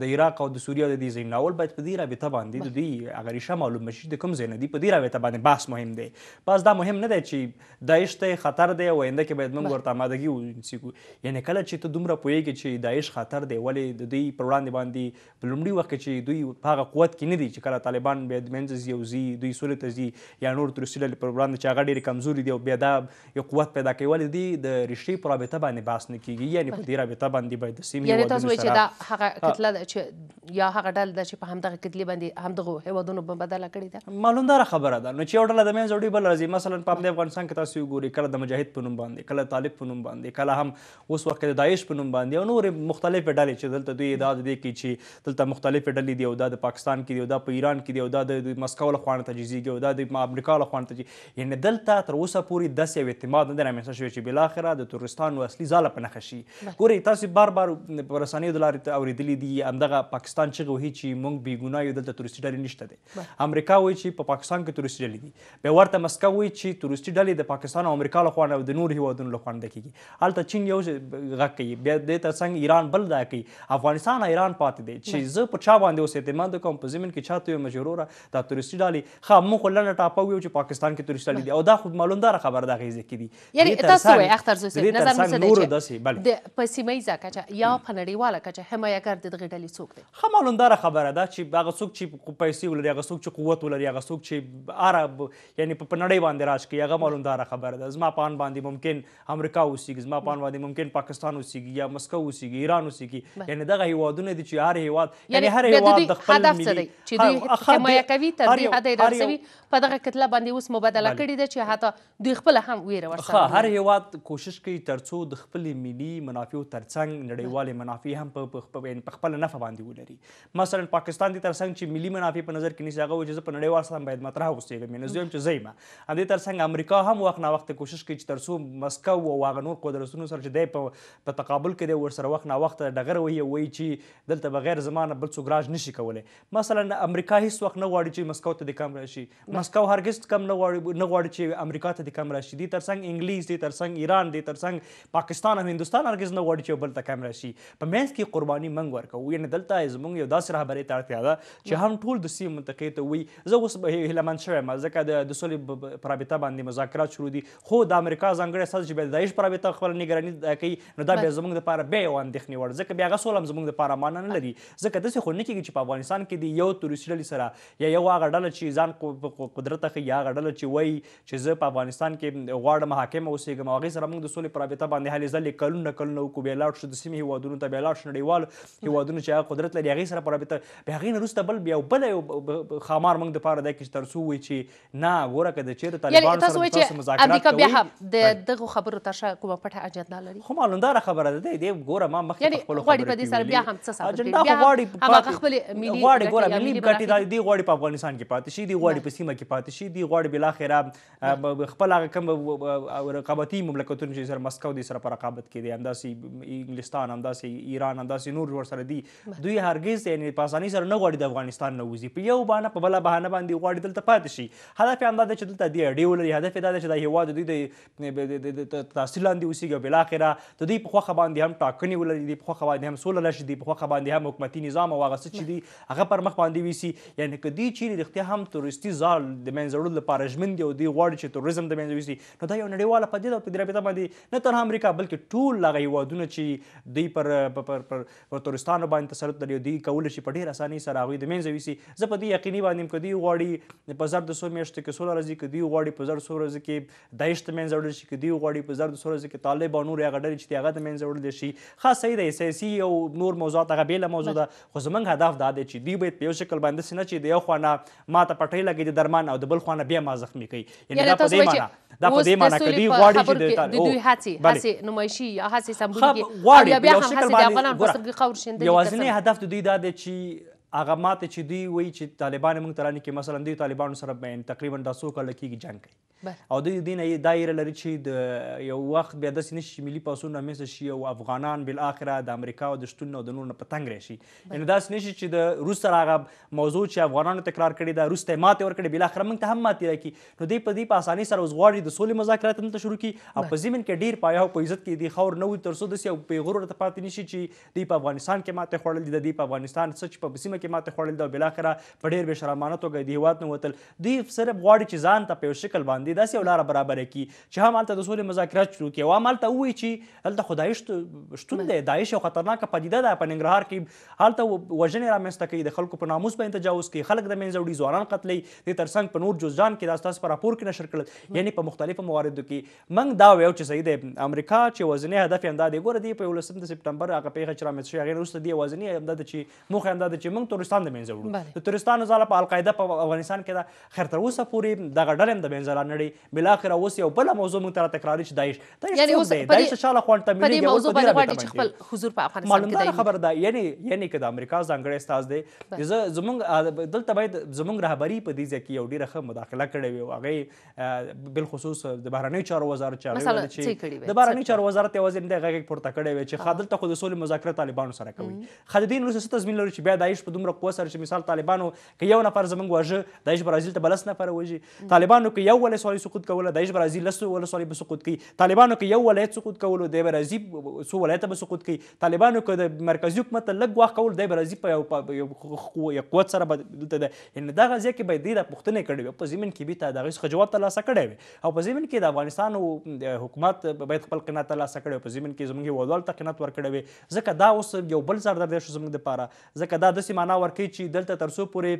د عراق او د سوریه د دې زیناول باید په دې رابطه باندې د دې هغه ریشه معلوم شي د کوم ځای نه دی په دې رابطه باندې بحث مهم دی بس دا مهم نه دی چې داعش ته خطر دی واینده کې باید موږ ورته آمادګي ونیسو یعنی کله چې ته دومره پوهیږي چې داعش خطر دی ولې د دوی پر وړاندې باندې په لومړي وخت کې چې دوی په هغه قوت کې نه دي چې کله طالبان بیا د منځ یو ځي دوی سولې ته ځي یا نور تر سولې پر وړاندې چې هغه ډېرې کمزوري دي او بیا دا یو قوت پیدا کوي ولې دوی د رښتې په رابطه باندې بحث نه کیږي یعنی په دې رابطه باندې باید د سیمې یعنی تاسو چې دا هغه کتله ډله چې یا هغه ډله ده چې په همدغه کتلې باندې همدغه هیوادونو په بدله کړې ده معلومداره خبره ده نو چې یو ډله د منځه وړي بل راځي مثلا په همدې افغانستان کې تاسو وګورئ کله د مجاهد په نوم باندې کله طالب په نوم باندې کله هم اوس وخت د داعش په نوم باندې او نورې مختلفې ډلې چې دلته دوی ادعا دي کې چې دلته مختلفې ډلې دي او دا د پاکستان کې دي او دا په ایران کې دي او دا د مسکو له خوانه تجهیزېږي او دا د امریکا له خوانه تجهیزېږي یعنې دلته تر اوسه پورې داسې یو اعتماد نه دی رامنځته شوی چې بلاخره د تورستانو اصلي ځاله په نښه شي ګورئ تاسو بار بار په رسنیو د لارې اورېدلي دي یا همدغه پاکستان چې غوي چې مونږ بي ګناه یو دلته تورستي ډلې نشته دي امریکا وایي چې په پاکستان کې تورستي ډلې دي به ورته مسکو وایي چې تورستي ډلې د پاکستان او امریکا له خوا نه د نور هیوادونو له خوا نه کیږي هلته چین یو غږ کوي بیا د تر څنګ ایران بل دا کوي افغانستان ایران پاتې دی چې زه په چا باندې اوس اعتماد کوم په زمين کې چاته یو مجروره دا تورستي ډلې خا مو خلنه ټاپه ویو چې پاکستان کې تورستي ډلې دي او دا خو معلومدار خبر دا غیزه کیدی یعنی تاسو وایي اختر زوسه نظر مو څه دی په سیمه ایزه کچه یا په نړیواله کچه حمایه کار دغه ستر ډلې څوک دی خه معلومدار خبره ده چې هغه څوک چې پیسې ولري هغه څوک چې قوت ولري هغه څوک چې عرب یعنی په نړۍ باندې راج کوي هغه معلومدار خبره ده زما پان باندې ممکن امریکا اوسېږي زما پان باندې ممکن پاکستان اوسېږي یا مسکو اوسېږي ایران اوسېږي یعنی دغه هیوادونه دي چې هر هیواد یعنی هر هیواد د خپل ملي چې دوی حمایه کوي تر دې حده یې رسوي په دغه کتله باندې اوس مبادله کړې ده چې حتی دوی خپله هم ویره ورسره هر هیواد کوشش کوي ترڅو د خپل ملي منافعو ترڅنګ نړیوالې منافع هم په خپل څومره نفع باندې ولري مثلا پاکستان دي ترڅنګ چې ملي منافع په نظر کې نیسي هغه وجه په نړیوال سره باید مطرح اوسېږي مې نظر چې زېما ا دې ترڅنګ امریکا هم وخت نا وخت کوشش کوي چې ترسو مسکو او هغه نور قدرتونو سره چې دی په تقابل کې دی ور سره وخت نا وخت ډغره وي وي چې دلته بغیر زمانه بل څوک راج نشي کولای مثلا امریکا هیڅ وخت نه غواړي چې مسکو ته د کم راشي مسکو هرگز کم نه غواړي نه غواړي چې امریکا ته د کم راشي دي ترڅنګ انګلیس دي ترڅنګ ایران دي ترڅنګ پاکستان او هندستان هرگز نه غواړي چې بل ته کم راشي په مینس کې قرباني منګ ورکو یعنې دلته زموږ یو داسې رهبرۍ ته اړتیا ده چې هم ټول د سیمې منطقې ته وایي زه اوس هیلهمند شوی یم ځکه د سولې په رابطه باندې مذاکرات شروع دي خو د امریکا ځانګړی ساز چې بیا د داعش په رابطه خپله نګراني کوي نو دا بیا زموږ دپاره بیا یو اندېښنې وړ ځکه بیا هغه سوله هم زموږ دپاره معنه نه لري ځکه داسې خو نه کېږي چې په افغانستان کې د یو تورستي ډلې سره یا یو هغه ډله چې ځان قدرت ته یا هغه ډله چې وایي چې زه په افغانستان کې غواړم حاکم اوسېږم هغې سره موږ د سولې په رابطه باندې هلې ځلې کلونه کلونه وکړو بیا لاړ شو د سیمې هېوادونو ته بیا لاړ شو نړیوالو هېوادونو قدرتونه چې هغه قدرت لري هغې سره په رابطه بیا هغې نه وروسته بل بیا بل یو خامار موږ دپاره دی کې چې تر څو وایي چې نه ګوره که د چېرې طالبانو سره تاسو مذاکرات کوئ د دغو خبرو تر شا کومه پټه اجنډا لري خو معلومداره خبره ده دی ګوره ما مخکې خپل خبره کې سره بیا هم څه ساتل اجنډا غواړي هغه خپل ملي غواړي ګوره ملي ګټې دا دی غواړي په افغانستان کې پاتې شي دی غواړي په سیمه کې پاتې شي دی غواړي بل اخره خپل هغه کم رقابتي مملکتونو چې سره مسکو دي سره په رقابت کې دي همداسې انګلستان همداسې ایران همداسې نور ور سره دي دوی هرگز یعنی په اسانۍ سره نه غواړي د افغانستان نه وځي په یو بهانه په بله بهانه باندې غواړي دلته پاتې شي هدف یې همدا دی چې دلته دې اډې ولري هدف یې دا دی چې دا هېواد دوی د تاثیر لاندې اوسېږي او بالاخره د دوی په خوښه باندې هم ټاکنې ولري دوی په خوښه باندې هم سوله راشي دوی په خوښه باندې هم حکومتي نظام او هغه څه چې دي هغه پر مخ باندې ویسي یعنې که دوی چیرې رښتیا هم تروریستي زال د منځه وړلو لپاره ژمن دي او دوی غواړي چې تروریزم د منځه ویسي نو دا یو نړیواله پدیده او په دې رابطه باندې نه تنها امریکا بلکې ټول هغه هېوادونه چې دوی پر پر پر, پر, پر تورستانو باندې باندې تسلط لري او دوی کولی شي په ډېر اسانۍ سره هغوی د منځه یوسي زه په دې یقیني باندې یم که دوی غواړي په زر د څو میاشتو کې سوله راځي که دوی غواړي په زر څو ورځو کې داعش ته منځه وړل شي که دوی غواړي په زر د څو ورځو کې طالب او نور هغه ډلې چې دي هغه ته منځه وړل شي خاصه یې د سیاسي او نور موضوعات هغه بېله موضوع ده خو زموږ هدف دا دی چې دوی باید په یو شکل باندې داسې نه چې د یو خوا نه ما ته پټۍ لګي د درمان او د بل خوا نه بیا ما زخمي کوي یعنې دا په دې معنی دا په دې معنی کې دوی غواړي چې د دوی هڅې هڅې نمایشي یا هڅې سمبولیکي او بیا هم هڅې د افغانانو په سترګې خاور شیندلې رسنۍ هدف تو دوی دا دی هغه ماته چې دوی وایي چې طالبان موږ ترانه کې مثلا دوی طالبانو سره بین تقریبا د سو کال کې جنگ کوي او دوی دینه دایره لري چې د یو وخت بیا د سینې چې ملي پاسونه مې شي او افغانان بل اخره د امریکا او د شتون او د نور په تنگ راشي ان دا سینې چې د روس سره هغه موضوع چې افغانانو تکرار کړي دا روس ته ماته ور کړي بل اخره موږ ته هم ماته راکې نو دوی په دې په اساني سره وزغواړي د سولې مذاکرات هم شروع کړي او په زمين کې ډیر پایا او په عزت کې دی خور نو تر څو د سیو پیغور ته پاتې نشي چې دوی په افغانستان کې ماته خړل دي د دوی په افغانستان سچ په بسمه ټولو کې ماته خوړل ده او بالاخره په ډېر بې شرمانه توګه د هېواد نه وتل دوی صرف غواړي چې ځان ته په یو شکل باندې داسې یو لاره برابره کړي چې هم هلته د سولې مذاکرات شروع کړي او هم هلته ووایي چې هلته خو داعش شتون دی داعش یو خطرناکه پدیده ده په ننګرهار کې هلته وژنې رامنځته کوي د خلکو په ناموس باندې تجاوز کوي خلک د منځه وړي ځوانان قتلوي د ترڅنګ په نور جوزجان کې دا ستاسو په راپور کې نشر کړل یعنی په مختلفو مواردو کې موږ دا ویو چې صحیح دی امریکا چې وزنې هدف یې همدا دی ګوره دی په یولسم د سپټمبر هغه پیښه چې رامنځته شوې هغې وروسته دی وزنې همدا ده چې موخه همدا ده چې موږ هم ترستان د منځه وړو د ترستان ځاله په القاعده په افغانستان کې ده خیر تر اوسه پورې دغه ډلې هم د منځه لاندې بل اخر اوس یو بل موضوع مونږ ته تکراری چې دایش دایش دی دایش شاله خوانټه ملي یو په دې باندې چې خپل حضور په افغانستان کې دی خبر ده یعنی یعنی کله امریکا ځانګړی استاد دی زه زمونږ دلته باید زمونږ رهبری په دې ځکه یو ډیره ښه مداخله کړې وي هغه بل خصوص د بهرنی چارو وزارت چارو چې د بهرنی چارو وزارت یوازې نه دغه پورته کړې وي چې خادل ته خو د سولې مذاکره طالبانو سره کوي خدای دین روسي تضمین لري چې بیا دایښ په دومره قوه سره چې مثال طالبانو که یو نفر زمونږ واژه دایش برازیل ته بلس نفر وژي طالبانو که یو ولسوالۍ سقوط کوله دایش برازیل لس ولسوالۍ به سقوط کوي طالبانو که یو ولایت سقوط کولو دی به راځي څو ولایته به سقوط کوي طالبانو که د مرکزي حکومت ته لږ وخت کول دی به راځي په یو قوت سره به دلته ده یعنې دغه ځای کې به دې دا پوښتنې کړې وي په ضمن کې به تا دغه څخه جواب ترلاسه کړی وي او په ضمن کې د افغانستان حکومت باید خپل قناعت ترلاسه کړی په ضمن کې زموږ یو ولوال ته قناعت ورکړی وي ځکه دا اوس یو بل سردردی شو زموږ دپاره ځکه دا داسې معنا معنا ورکوي چې دلته تر څو پورې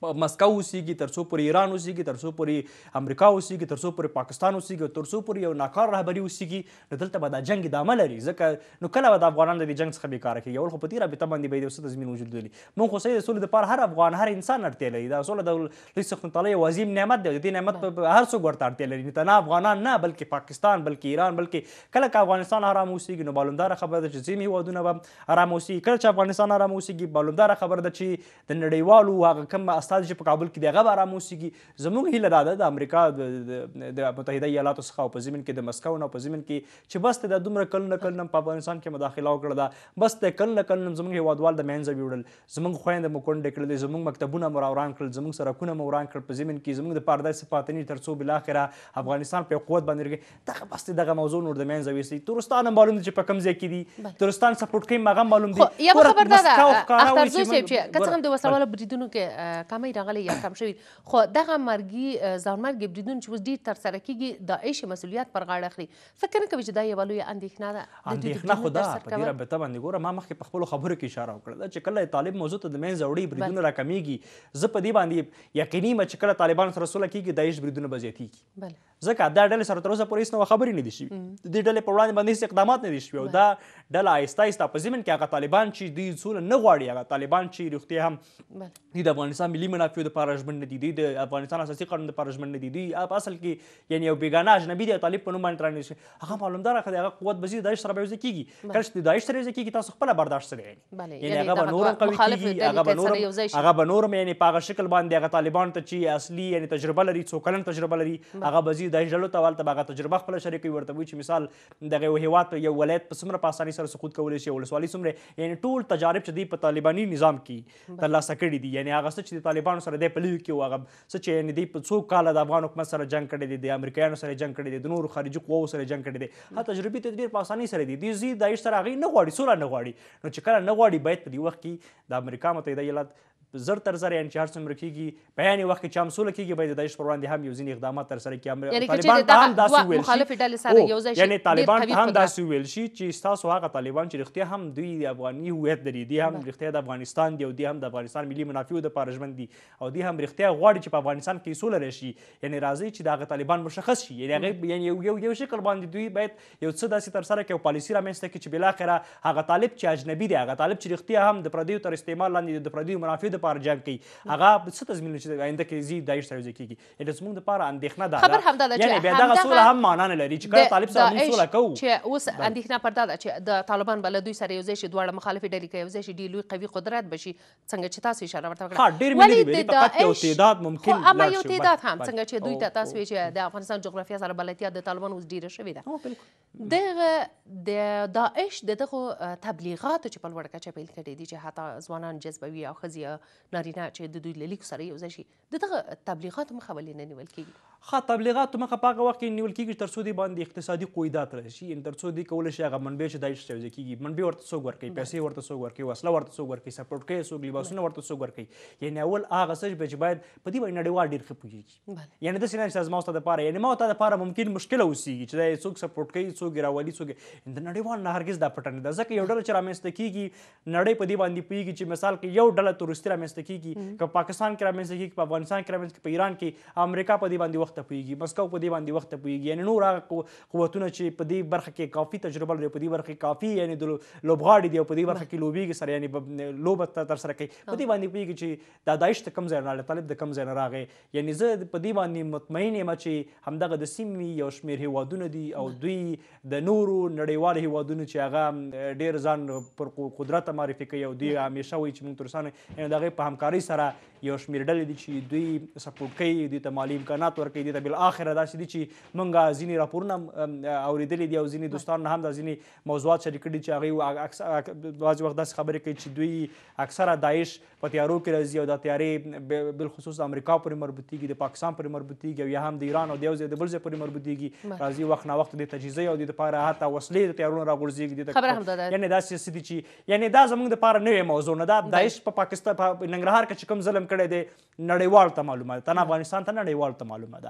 مسکو اوسېږي تر څو پورې ایران اوسېږي تر څو پورې امریکا اوسېږي تر څو پورې پاکستان اوسېږي تر څو پورې یو ناکار رهبري اوسېږي نو دلته به دا جنگ ادامه لري ځکه نو کله به د افغانانو د دې جنګ څخه بېکاره کېږي اول خو په دې رابطه باندې به یې یو څه تضمین وجود لري موږ خو صحیح د سولې دپاره هر افغان هر انسان اړتیا لري دا سوله د لوی څښتنتاله یو عظیم نعمت دی د دې نعمت په هر څوک ورته اړتیا لري نه افغانان نه بلکې پاکستان بلکې ایران بلکې کله که افغانستان آرام اوسېږي نو بالمداره خبره ده چې ځینې هېوادونه به آرام اوسېږي کله چې افغانستان آرام اوسېږي بالمداره خبره ده چې د نړیوالو هغه کوم استاد چې په کابل کې دغه به راموسیږي زموږ هیله دا ده د امریکا د متحده ایالاتو څخه او په ضمن کې د مسکو نه په ضمن کې چې بس د دومره کلونه کلونه په افغانستان کې مداخله وکړه ده بس د کلونه کلونه زموږ هیوادوال د منځه ویوړل زموږ خویندې مو کونډې کړلې زموږ مکتبونه مو راوران کړل زموږ سرکونه مو وران کړل په ضمن کې زموږ د پارداسې پاتنې تر څو بالاخره افغانستان په قوت باندې رګي دغه بس دغه موضوع نور د منځه ویسي تورستان معلوم دي چې په کوم ځای کې دي تورستان سپورټ کوي مغه معلوم دي خو یو خبر دا ده اختر زوی چې که څنګه د وسوالو بریدونو کې کم برنامه راغلی یا کم شوي خو دغه مرګي ځانمرګي بریدونه چې اوس ډېر ترسره کیږي داعش مسؤلیت پر غاړه اخلي فکر نه کوي چې دا یوه لویه اندېښنه ده اندېښنه خو ده په دې رابطه باندې ګوره ما مخکې په خپلو خبرو کې اشاره وکړه چې کله طالب موضوع ته د منځه وړي بریدونه راکمېږي زه په دې باندې یقیني یم چې کله طالبان سره سوله کیږي داعش بریدونه به زیاتېږي بله ځکه دا ډلې سره تر اوسه پورې هیڅ نوه خبرې نه دي شوي د دې ډلې پر وړاندې باندې هیڅ اقدامات نه دي شوي او دا ډله آهسته آهسته په ضمن کې هغه طالبان چې دوی سوله نه غواړي هغه طالبان چې رښتیا هم دوی د افغانستان ملي ملي منافعو لپاره ژمن نه دي د افغانستان اساسي قانون لپاره ژمن نه دي په اصل کې یعنی یو بیگانه اجنبي دی طالب په نوم باندې ترانه شي هغه معلومدار اخلي هغه قوت بزی دایښ سره بيوزي کیږي کله چې دایښ سره بيوزي کیږي تاسو خپل برداشت سره یعنی یعنی هغه به نور قوي کیږي هغه به نور هغه به نور یعنی په هغه شکل باندې هغه طالبان ته چې اصلي یعنی تجربه لري څو کلن تجربه لري هغه بزی دایښ ډلو ته والته هغه تجربه خپل شریکي ورته وي چې مثال دغه هیواد یو ولایت په سمره په اساني سره سقوط کولای شي ولسوالي سمره یعنی ټول تجارب چې دی په طالباني نظام کې ترلاسه کړي دي یعنی هغه څه چې طالب طالبانو سره دی په لویو کې هغه څه چې یعنې دی په څو کاله د افغان حکومت سره جنګ کړی دی د امریکایانو سره جنګ کړی دی د نورو خارجي قواو سره جنګ کړی دی هغه تجربي تدبیر په اسانۍ سره دی دوی ځي داعش سره هغوی نه غواړي سوله نه غواړي نو چې کله نه غواړي باید په دې وخت کې د امریکا متحده ایالات زر تر زر یعنی چې هر څومره کیږي په یعنی وخت کې چې هم سوله کیږي باید د داعش پر وړاندې هم یو ځینې اقدامات تر سره کیږي یعنی طالبان ته هم داسې ویل شي یعنی طالبان ته هم داسې ویل شي چې تاسو هغه طالبان چې رښتیا هم دوی د افغاني هویت لري دوی هم رښتیا د افغانستان دی او دوی هم د افغانستان ملي منافعو د پاره ژوند دي او دوی هم رښتیا غواړي چې په افغانستان کې سوله راشي یعنی راځي چې دغه طالبان مشخص شي یعنی هغه یعنی یو یو شکل باندې دوی باید یو څه داسې تر سره کوي پالیسی رامنځته کړي چې بلاخره هغه طالب چې اجنبي دی هغه طالب چې رښتیا هم د پردیو تر استعمال لاندې د پردیو منافعو لپاره جلب کوي هغه څه تضمین چې آینده کې زی دایښ سره ځکیږي یعنی زموږ لپاره اندېښنه ده خبر هم ده چې یعنی بیا دغه سوله هم معنا نه لري چې کله طالب سره موږ سوله کوو چې اوس اندېښنه پر ده چې د طالبان بل دوی سره یو ځای شي دواړه مخالفي ډلې کوي یو ځای شي ډېر لوی قوي قدرت بشي څنګه چې تاسو اشاره ورته وکړه ډېر ملي دی فقط یو تعداد ممکن لا یو تعداد هم څنګه چې دوی ته تاسو چې د افغانستان جغرافیه سره بلدتیا د طالبان اوس ډیره شوې ده دغه د داعش دغه تبلیغاتو چې په لوړ کچه پیل کړي دي چې حتی ځوانان جذبوي او ښځې نارینه چې د دوی له لیک سره یو ځای شي د دغه تبلیغاتو مخه ولې نه نیول کیږي ښه تبلیغاتو مخه په هغه وخت کې نیول کېږي تر څو دې باندې اقتصادي قویدات راشي یعنې تر څو دوی کولی شي هغه منبع چې دا استوزه کېږي منبع ورته څوک ورکوي پیسې ورته څوک ورکوي وسله ورته څوک ورکوي سپورټ کوي څوک لباسونه ورته څوک ورکوي یعنې اول هغه څه چې باید په دې باندې نړیوال ډېر ښه پوهېږي یعنې داسې نه چې زما ستا دپاره یعنې ما او تا دپاره ممکن مشکله اوسېږي چې دا څوک سپورټ کوي څوک یې راولي څوک د نړیوال نه هرګز دا پټه نه ده ځکه یو ډله چې رامنځته کېږي نړۍ په دې باندې پوهېږي چې مثال کې یو ډله تورستي رامنځته کېږي که پاکستان کې رامنځته کېږي په افغانستان کې رامنځته په ایران کې امریکا په دې باندې وخت پیږي مسکو په دې باندې وخت پیږي یعنی نور هغه قوتونه چې په دې برخه کې کافي تجربه لري په دې برخه کې کافي یعنی د لوبغاړي دی په دې برخه کې لوبيږي سره یعنی لوب تر سره کوي په دې باندې پیږي چې دا دایښت کم ځای نه طالب د کم ځای نه راغی یعنی زه په دې باندې مطمئن یم چې همدغه د سیمې یو شمیر هیوادونه دي او دوی د نورو نړیوال هیوادونو چې هغه ډیر ځان پر قدرت معرفي کوي او دوی همیشه وایي چې موږ ترسانه یعنی دغه په همکارۍ سره یو شمیر ډلې دي چې دوی سپورټ کوي دوی ته مالی امکانات ورکوي قیدی بل اخره دا چې چې مونږه ځینی راپورونه اوریدلې دي او ځینی دوستان هم د ځینی موضوعات شریک دي چې هغه اکثر بعض وخت داس خبرې کوي چې دوی اکثره داعش په تیارو کې راځي او دا تیارې بل خصوص د امریکا پورې مربوطېږي د پاکستان پورې مربوطېږي او یا هم د ایران او د یو ځای د بل ځای پورې مربوطېږي راځي وخت نا وخت د تجهیزي او د لپاره حتی وسلې د تیارونو راغورځېږي یعنی دا سیاسي دي چې یعنی دا زموږ د لپاره نوې موضوع نه دا داعش په پاکستان په ننګرهار کې کوم ظلم کړی دی نړیوال ته معلومه ده تنه افغانستان ته نړیوال ته معلومه ده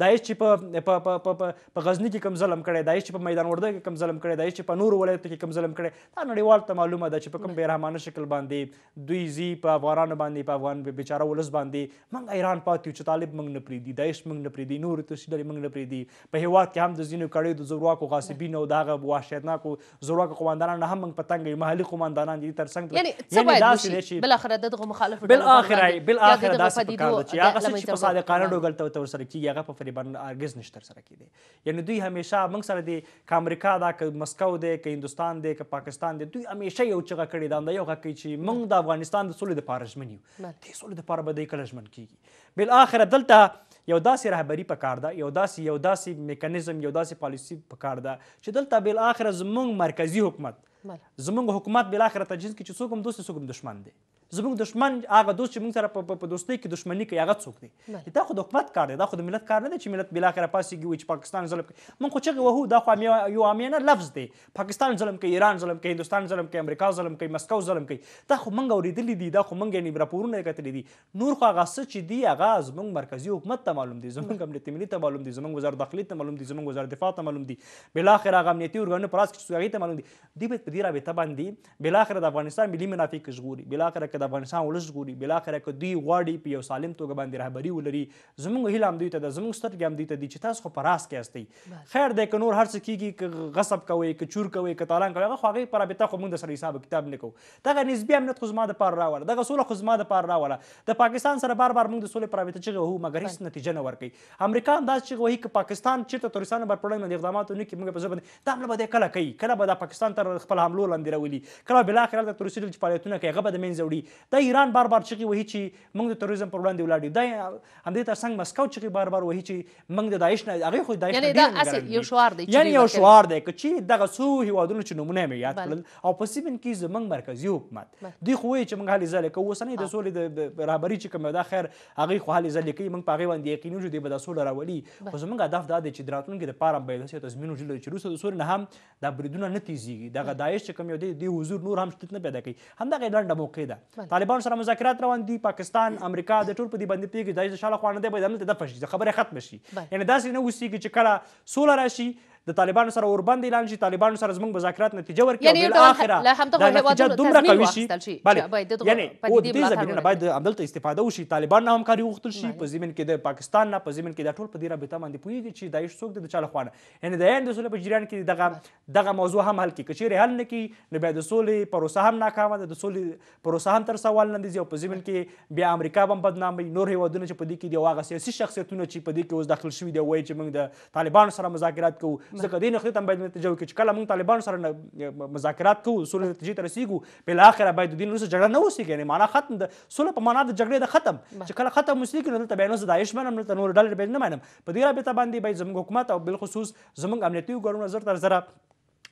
دایښ چې په په په په غزنی کې کم ظلم کړي دایښ چې په میدان ورده کې کم ظلم کړي دایښ چې په نورو ولایتو کې کم ظلم کړي دا نړیوال ته معلومه ده چې په کوم بیرحمانه شکل باندې دوی زی په افغانانو باندې په افغان بیچاره ولس باندې موږ ایران پاتې چې طالب موږ نه پریدي دایښ موږ نه پریدي نور ته شیدل موږ نه پریدي په هیواد کې هم د زینو کړي د زورواکو غاصبینو دغه وحشتناکو زورواکو قوماندانانو نه هم موږ پتنګ محلي قوماندانان دي تر څنګ یعنی څه باید شي بل اخر دغه مخالفت بل اخر بل اخر داسې په کار دي چې هغه چې په صادقانه ډول ته ورسره کیږي هغه په تقریبا هرگز نشي ترسره کېدی یعنی دوی همیشه موږ سره دی که امریکا دا که مسکو دی که هندوستان دی که پاکستان دی دوی همیشه یو چغه کړې دا همدا یو غږ کوي چې موږ د افغانستان د سولې دپاره ژمن یو دې سولې دپاره به دوی کله ژمن کېږي بالآخره دلته یو داسې رهبری پکار ده یو داسې یو داسې میکانیزم یو داسې پالیسي پکار ده چې دلته بالآخره زموږ مرکزي حکومت زموږ حکومت بالآخره تجهیز کې چې څوک هم دوست څوک هم دشمن دی زموږ دشمن هغه دوست چې موږ سره په دوستۍ کې دشمنی کوي هغه څوک دی دا خو د حکومت کار دی دا خو د ملت کار نه دی چې ملت بل اخره پاسيږي چې پاکستان ظلم کوي موږ خو چغه وهو دا خو یو امیانه لفظ دی پاکستان ظلم کوي ایران ظلم کوي هندستان ظلم کوي امریکا ظلم کوي مسکو ظلم کوي دا خو موږ اوریدلې دي دا خو موږ یې راپورونه کتلې دي نور خو هغه څه چې دی هغه زموږ مرکزی حکومت ته معلوم دي زموږ امنیت ملي ته معلوم دي زموږ وزارت داخلي ته معلوم دي زموږ وزارت دفاع ته معلوم دي بل اخره هغه امنیتي ارګانونه پراس کې څه هغه ته معلوم دي دی په دې رابطه باندې بل اخره د افغانستان ملي منافع کې ژغوري بل اخره د افغانستان ولس ګوري بل اخر که دوی غواړي په یو سالم توګه باندې رهبری ولري زموږ هیله هم دوی ته د زموږ سترګې هم دوی ته دي چې تاسو خو په راس کې یاستئ خیر دی که نور هر څه کیږي که غصب کوئ که چور کوئ که تالان کوئ هغه خو هغې په رابطه خو موږ د سره حساب کتاب نه کوو دغه نسبي امنیت خو زما دپاره راوله دغه سوله خو زما دپاره راوله د پاکستان سره بار بار موږ د سولې په رابطه چغې وهو مګر هېڅ نتیجه نه ورکوي امریکا هم داسې چغې وهي که پاکستان چېرته تورستان بر پړنګ باندې اقدامات ونه کړي موږ په زړه باندې دا حمله به دی کله کوي کله به د پاکستان تر خپل حملو لاندې راولي کله بلاخره هلته تروریستي ډلې چې فعالیتونه کوي هغه به د منځه وړي د ایران بار بار چغي وهي چې موږ د تروریزم پر وړاندې ولاړ یو دا همدې تر څنګ مسکو چغي بار بار وهي چې موږ د داعش نه هغه خو داعش نه یعنی یو شعار دی یعنی یو شعار دی چې دغه سو هیوادونو چې نمونه مې یاد کړل او په سیمن کې زمنګ مرکزی حکومت دوی خو چې موږ حالي ځل کوو سنې د سولې د رهبری چې کوم دا خیر هغه خو حالي ځل کوي موږ په هغه باندې یقیني جو دی به د سولې راولي خو زمونږ هدف دا دی چې دراتونکو د پاره به داسې تضمین وجلو چې روسو د سولې نه هم دا بریدونه نه تیزیږي دغه داعش چې کوم یو دی د حضور نور هم شتت نه پیدا کوي همدغه ایران د موقع ده طالبان سره مذاکرات روان دي پاکستان امریکا د ټول په دې باندې پیږي دایي شاله خوانه دی باید دلته د فشي خبره ختم شي یعنی داسې نه وسی چې کله سوله راشي د طالبانو سره اوربند اعلان شي طالبانو سره زموږ مذاکرات نتیجه ورکړي یعنی یو ډول دا نتیجه دومره قوي شي بله یعنی او دې زمینه نه باید همدلته استفاده وشي طالبان نه همکاري وغوښتل شي په ضمن کې د پاکستان نه په ضمن کې دا ټول په دې رابطه باندې پوهېږي چې داعش څوک دی د چا لخوا نه یعنی د عین د سولې په جریان کې دغه دغه موضوع هم حل کړي که چیرې حل نه کړي نو بیا د سولې پروسه هم ناکامه ده د سولې پروسه هم تر سوال لاندې ځي او په ضمن کې بیا امریکا هم بدناموي نور هیوادونه چې په دې کې دي او هغه سیاسي شخصیتونه چې په دې کې اوس داخل شوي دي وایي چې موږ د طالبانو سره مذاکرات کوو ځکه دې نقطې ته باید نتیجه وکړي چې کله موږ طالبان سره مذاکرات کوو سولې نتیجې ته رسیږو په اخره باید د دین وروسته جګړه نه وسیږي یعنی معنا ختم د سولې په معنا د جګړې د ختم چې کله ختم وسیږي نو دلته بیا نه زه داعش منم نو نور ډلې باید نه منم په دې رابطه باندې باید زموږ حکومت او بالخصوص زموږ امنیتي وګړو نظر تر سره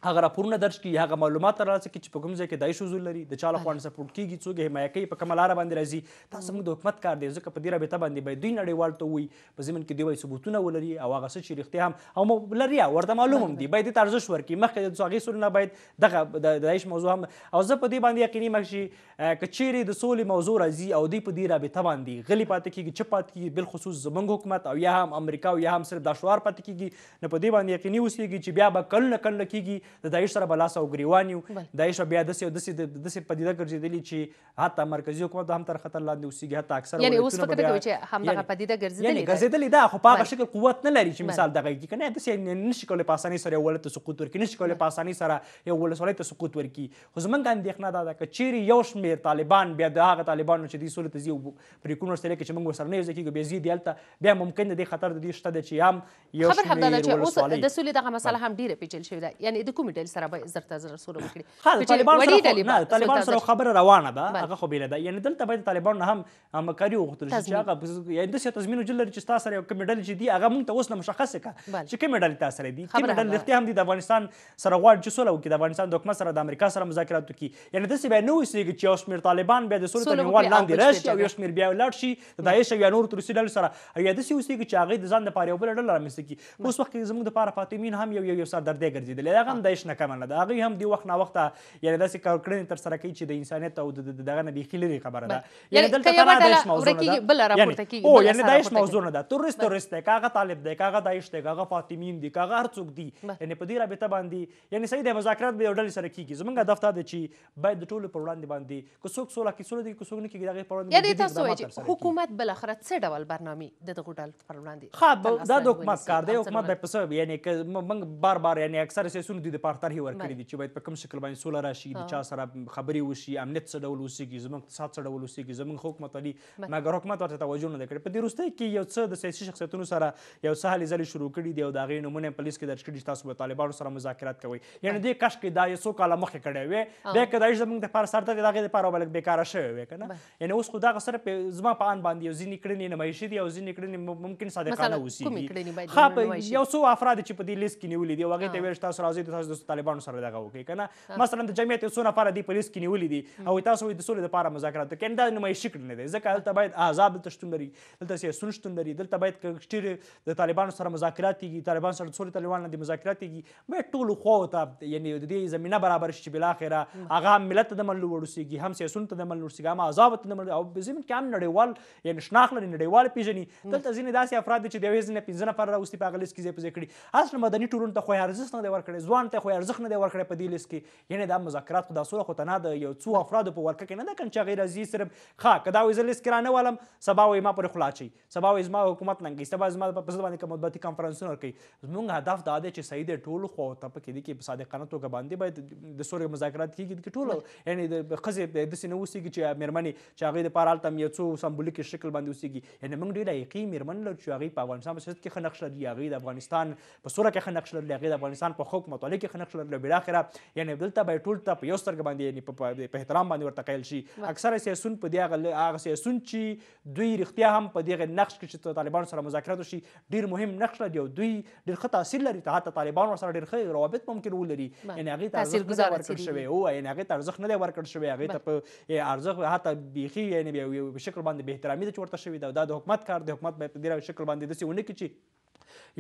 هغه راپورونه درج کی هغه معلومات ترلاسه کی چې په کوم ځای کې دای شو زول لري د چا له خوا سپورټ کیږي څوک حمایت کوي په کومه لار باندې راځي تاسو موږ د حکومت کار دی ځکه په دې رابطه باندې باید دوی نړیوال ته وي په زمين کې دوی ثبوتونه ولري او هغه څه چې رښتیا هم او لري ورته معلوم هم دي باید د ارزښت ورکړي مخکې د څاغې سره نه باید دغه د دایش موضوع هم او زه په دې باندې یقیني مخ شي کچېری د سولې موضوع راځي او دوی په دې رابطه باندې غلی پاتې کیږي چې پاتې کیږي بل خصوص زمنګ حکومت او یا هم امریکا او یا هم صرف دا شوار پاتې کیږي نه په دې باندې یقیني اوسېږي چې بیا به کل نه کل کیږي د داعش سره به لاس او ګریوان یو داعش بیا داسې او داسې داسې پدیده ګرځېدلې چې حتی مرکزي حکومت هم تر خطر لاندې اوسېږي حتی اکثر یعنی اوس فکر کوي چې همدغه پدیده ګرځېدلې یعنی ګرځېدلې ده خو په هغه شکل قوت نه لري چې مثال دغه کې کنه داسې نشي کولی په اسانۍ سره یو ولت سقوط ورکړي نشي کولی په اسانۍ سره یو ولسوالۍ ته سقوط ورکړي خو زمونږ اندېښنه دا ده که چیرې یو شمېر طالبان بیا د هغه طالبانو چې دوی سولې ته ځي پریکړو سره کې چې موږ ورسره نه یو ځکه بیا ځي دلته بیا ممکن د خطر د دې شته چې هم یو خبر هم دا چې اوس د سولې دغه مسله هم ډیره پیچل شوې ده یعنی د کوم ډلې سره به زر ته زر سره وکړي خل طالبان سره نه طالبان سره خبره روانه ده هغه خو بیل ده یعنی دلته باید طالبان نه هم همکاري وغوښتل شي چې هغه یعنی د سیاست تضمین وجل لري چې تاسو سره کوم ډلې چې دي هغه مونږ ته اوس نه مشخصه کا چې کوم ډلې تاسو سره دي کوم ډلې رښتیا هم دي د افغانستان سره غواړي چې سوله وکړي د افغانستان د حکومت سره د امریکا سره مذاکرات وکړي یعنی داسې به نه وسیږي چې یو شمېر طالبان بیا د سولې تر عنوان لاندې راشي او یو شمېر بیا ولاړ شي د داعش او یا نور تروسي ډلو سره او یا داسې وسیږي چې هغه د ځان لپاره یو بل ډله رامنځته کړي اوس وخت کې زموږ د پاره فاطمین هم یو یو سردردې ګرځېدلې هغه هم د خدای شنه کمه نه ده هغوی هم دې وخت ناوخته یعنې داسې کارکړنې ترسره کوي چې د انسانیت او د دغه نه بیخي لرې خبره ده یعنې دلته تنها داعش موضوع نه ده او یعنې داعش موضوع نه ده تورست تورست دی که هغه طالب دی که هغه داعش دی که هغه فاطمین دی که هغه هر څوک دی یعنې په دې رابطه باندې یعنې صحیح دی مذاکرات به یو ډلې سره کېږي زموږ هدف دا دی چې باید د ټولو پر وړاندې باندې که څوک سوله کې سوله دی که څوک نه کېږي د هغې پر وړاندې یعنې تاسو وایئ چې حکومت بالاخره څه ډول برنامې د دغو ډلو پر وړاندې ښه دا د حکومت کار دی حکومت باید په څه یعنې که موږ بار بار یعنې اکثر سیاسونو دوی د لپاره طرحې ورکړي دي چې باید په کوم شکل باندې سوله راشي د چا سره خبرې وشي امنیت څه ډول وسیږي زموږ اقتصاد څه ډول وسیږي زموږ حکومت علي مګر حکومت ورته توجه نه ده کړې په دې وروستۍ کې یو څه د سیاسي شخصیتونو سره یو څه هلې ځلې شروع کړي دي او د هغې نومونه پولیس کې درج کړي چې تاسو به طالبانو سره مذاکرات کوئ یعنې دې کش کې دا یې څو کاله مخکې کړی وی بیا که دای زموږ دپاره سر دغې د هغې دپاره به لږ بېکاره شوی وی که نه یعنې اوس خو دغه سره زما په آن باندې یو ځینې کړنې نمایشي دي او ځینې کړنې ممکن صادقانه اوسېږي ښه یو څو افراد چې په دې لیست کې نیولي دي او هغې ته ویل چې تاسو راځئ تاسو اوس د طالبانو سره دغه وکړي کنه مثلا د جمعیت یو څو نفر دی پولیس کې نیولې دي او تاسو د سولې لپاره مذاکرات کوي دا نمایشي کړنه ده ځکه هلته باید آزاد دلته شتون لري دلته سیاسون شتون لري دلته باید کښټیر د طالبانو سره مذاکرات کیږي طالبان سره سولې طالبان د مذاکرات کیږي باید ټول خو ته یعنی د دې زمينه برابر شي بل اخره هغه ملت د منلو ورسیږي هم سیاسون ته د منلو ورسیږي هم آزاد ته د منلو او بزمن کې هم نړیوال یعنی شناخت لري نړیوال پیژني دلته ځینې داسې افراد چې د یوې ځینې پنځه نفر راوستي په غلیس کې ځای په ځای کړي اصل مدني ټولنې ته خو هرڅه نه دی ورکړي ځوان ایران ته خو ارزښت نه دی ورکړی په دې لیست کې یعنی دا مذاکرات خو دا سوله خو تنها د یو څو افرادو په ورکه کې نه ده کنه چې هغې راځي صرف ښه که دا وایي زه لیست کې رانه والم سبا وایي ما پرې خوله اچوي سبا وایي زما حکومت ننګوي سبا زما په زړه باندې مطبتي کنفرانسونه ورکوي زموږ هدف دا دی چې صحیح دی ټولو خواو ته په کې دي کې په صادقانه توګه باندې باید د سولې مذاکرات کېږي کې ټول یعنی د ښځې داسې نه اوسېږي چې مېرمنې چې هغې دپاره هلته هم یو څو سمبولیک شکل باندې اوسېږي یعنی موږ ډېره حقیقي مېرمن لرو چې هغې په افغانستان په سیاست کې ښه نقش لري هغې د افغانستان په سوله کې ښه نقش لري هغې د افغانستان په ښه حکومتولۍ کې خنق شول بل اخره یعنی دلته به ټول ته په یو سترګ باندې یعنی په احترام باندې ورته قایل شي اکثره سیاسون په دی هغه سیاسون چې دوی رښتیا هم په دغه نقش کې چې طالبان سره مذاکرات وشي ډیر مهم نقش لري او دوی ډیر ښه تاثیر لري ته طالبان سره ډیر ښه روابط ممکن ولري یعنی هغه تاثیر گزار ورکړ شوی او یعنی هغه ارزښت نه دی ورکړ شوی هغه ته په ارزښت حتی بیخي یعنی په شکل باندې به احترامي د چورته شوی دا د حکومت کار د حکومت په دغه شکل باندې دسي ونه کی چې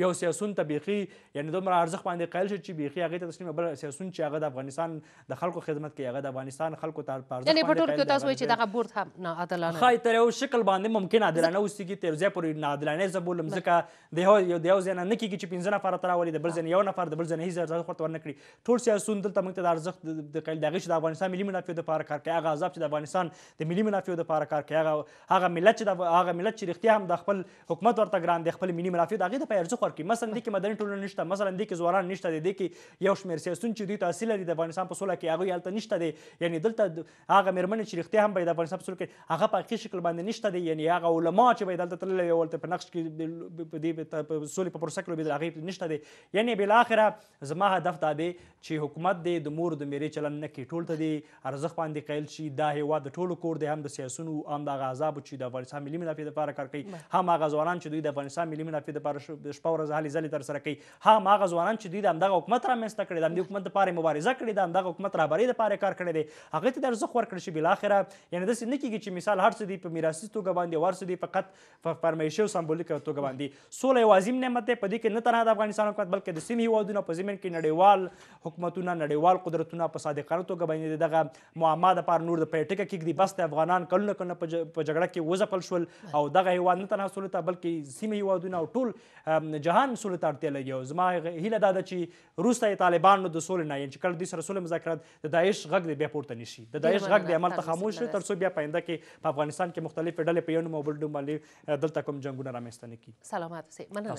یو سیاسون ته بیخي یعنی دومره ارزښت باندې قایل شو چې بیخي هغه ته تسلیم بل سیاسون چې هغه د افغانستان د خلکو خدمت کوي هغه د افغانستان خلکو ته پرځ یعنی په ټول کې تاسو چې دغه بورد هم نه عادلانه خای تر یو شکل باندې ممکن عادلانه اوسېږي تر ځای پر نه عادلانه زبولم ځکه د یو یو د یو ځنه نه کیږي چې پنځه نفر تر ولې د بل ځنه یو نفر د بل ځنه هیڅ ارزښت ورته ورنکړي ټول سیاسون دلته موږ ته د ارزښت د قایل دغه چې د افغانستان ملي منافعو لپاره کار کوي هغه عذاب چې د افغانستان د ملي منافعو لپاره کار کوي هغه هغه ملت چې هغه ملت چې رښتیا هم د خپل حکومت ورته ګران دی خپل ملي منافع د هغې د ارزښت ورکړي مثلا دې کې مدني ټولنه نشته مثلا دې کې ځوانان نشته دې کې یو شمېر سیاسون چې دوی تحصیل لري د افغانستان په سوله کې هغوی هلته نشته دی یعنی دلته هغه مېرمنې چې رښتیا هم به د افغانستان په سوله کې هغه په حقیقي شکل باندې نشته دی یعنی هغه علما چې به دلته تللی وي هلته په نقش کې په دې سولې په پروسه کې لوبېدل هغې نشته دی یعنی بالاخره زما هدف دا دی چې حکومت دی د مور د میرې چلن نه کوي ټول ته دی ارزښت باندې قایل شي دا هیواد د ټولو کور دی هم د سیاسونو هم د هغه عذابو چې د افغانستان ملي مدافع لپاره کار کوي هم هغه ځوانان چې دوی د افغانستان ملي مدافع لپاره شپه ورځ هلې ځلې تر سره کوي ها هغه ځوانان چې دوی د همدغه حکومت رامنځته کړی د همدې حکومت دپاره مبارزه کړې د همدغه حکومت رهبرۍ دپاره کار کړی دی هغې ته د ارزښت ورکړل شي بالاخره یعنې داسې نه کېږي چې مثال هر څه دوی په میراثي توګه باندې او هر څه دوی فقط په فرمایشي او سمبولیکه توګه باندې سوله یو عظیم نعمت دی په دې کې نه تنها د افغانستان حکومت بلکې د سیمې هیوادونو په ضمن کې نړیوال حکومتونه نړیوال قدرتونه په صادقانه توګه باندې دغه معما دپاره نور د پیټکه کېږدي بس د افغانان کلونه کلونه په جګړه کې وځپل شول او دغه هیواد نه تنها سولې ته بلکې سیمې هیوادونه او ټول جهان سولې ته اړتیا لري او زما هیله دا ده چې روسته طالبان نو د سولې نه یعنی چې کله دوی سره سولې مذاکرات د داعش غږ دی بیا پورته نشي د داعش غږ د عمل ته خاموش شي تر څو بیا پاینده کې په افغانستان کې مختلفې ډلې په یو نوم او بل نوم باندې دلته کوم جنګونه رامنځته نه کړي سلامات اوسئ مننه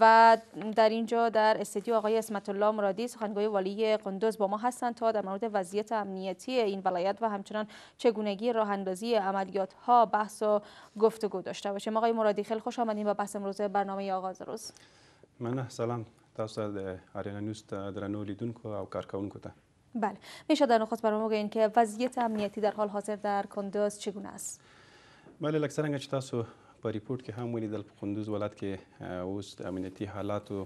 و در اینجا در استدیو آقای اسمت الله مرادی سخنگوی والی قندوز با ما هستند تا در مورد وضعیت امنیتی این ولایت و همچنان چگونگی راه اندازی عملیات ها بحث و گفتگو داشته باشیم آقای مرادی خیلی خوش آمدین با بحث امروز برنامه آغاز روز من سلام تاسو د ارینا در درنو لیدونکو او کارکونکو ته بله میشه در نخست برنامه بگین که وضعیت امنیتی در حال حاضر در کندوز چگونه است بله لکسرنگ په ریپورت کې هم ولیدل په کندوز ولایت کې اوس د امنیتي حالاتو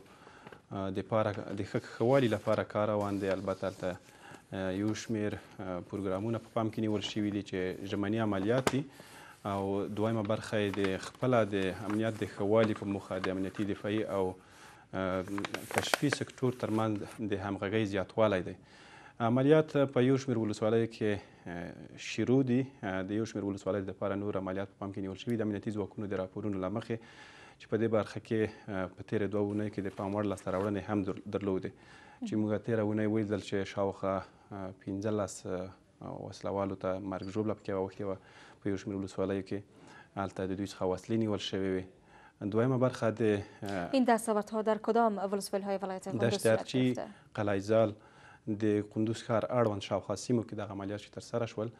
د پاره د ښه لپاره کار روان دی البته هلته یو شمیر پروګرامونه په پا پام کې نیول شوي دي چې ژمني عملیات دي او دویمه برخه یې د خپله د امنیت د ښه په موخه د امنیتي دفاعي او کشفي سکتور ترمنځ د همغږۍ زیاتوالی دی عملیات په یو شمیر ولسوالیو کې شروع دي د یو شمېر ولسوالیو لپاره نور عملیات په پام کې نیول شوي د امنیتي ځواکونو د راپورونو له مخې چې په دې برخه کې په تیرې دوه اونیو کې د پام وړ لاسته راوړنې هم درلودې چې موږ تیره اونۍ ولیدل چې شاوخوا پنځلس وسلوالو ته مرګ ژوبله پکې واوښتې وه په یو شمېر ولسوالیو کې هلته د دوی څخه وسلې نیول شوې وي دویمه برخه د این دستاوردها در کدام ولسواله‌های ولایت هلمند صورت گرفته؟ دشترچی، قلعه‌زال، د کندوز ښار اړوند شاوخوا سیمو کې دغه عملیات چې ترسره شول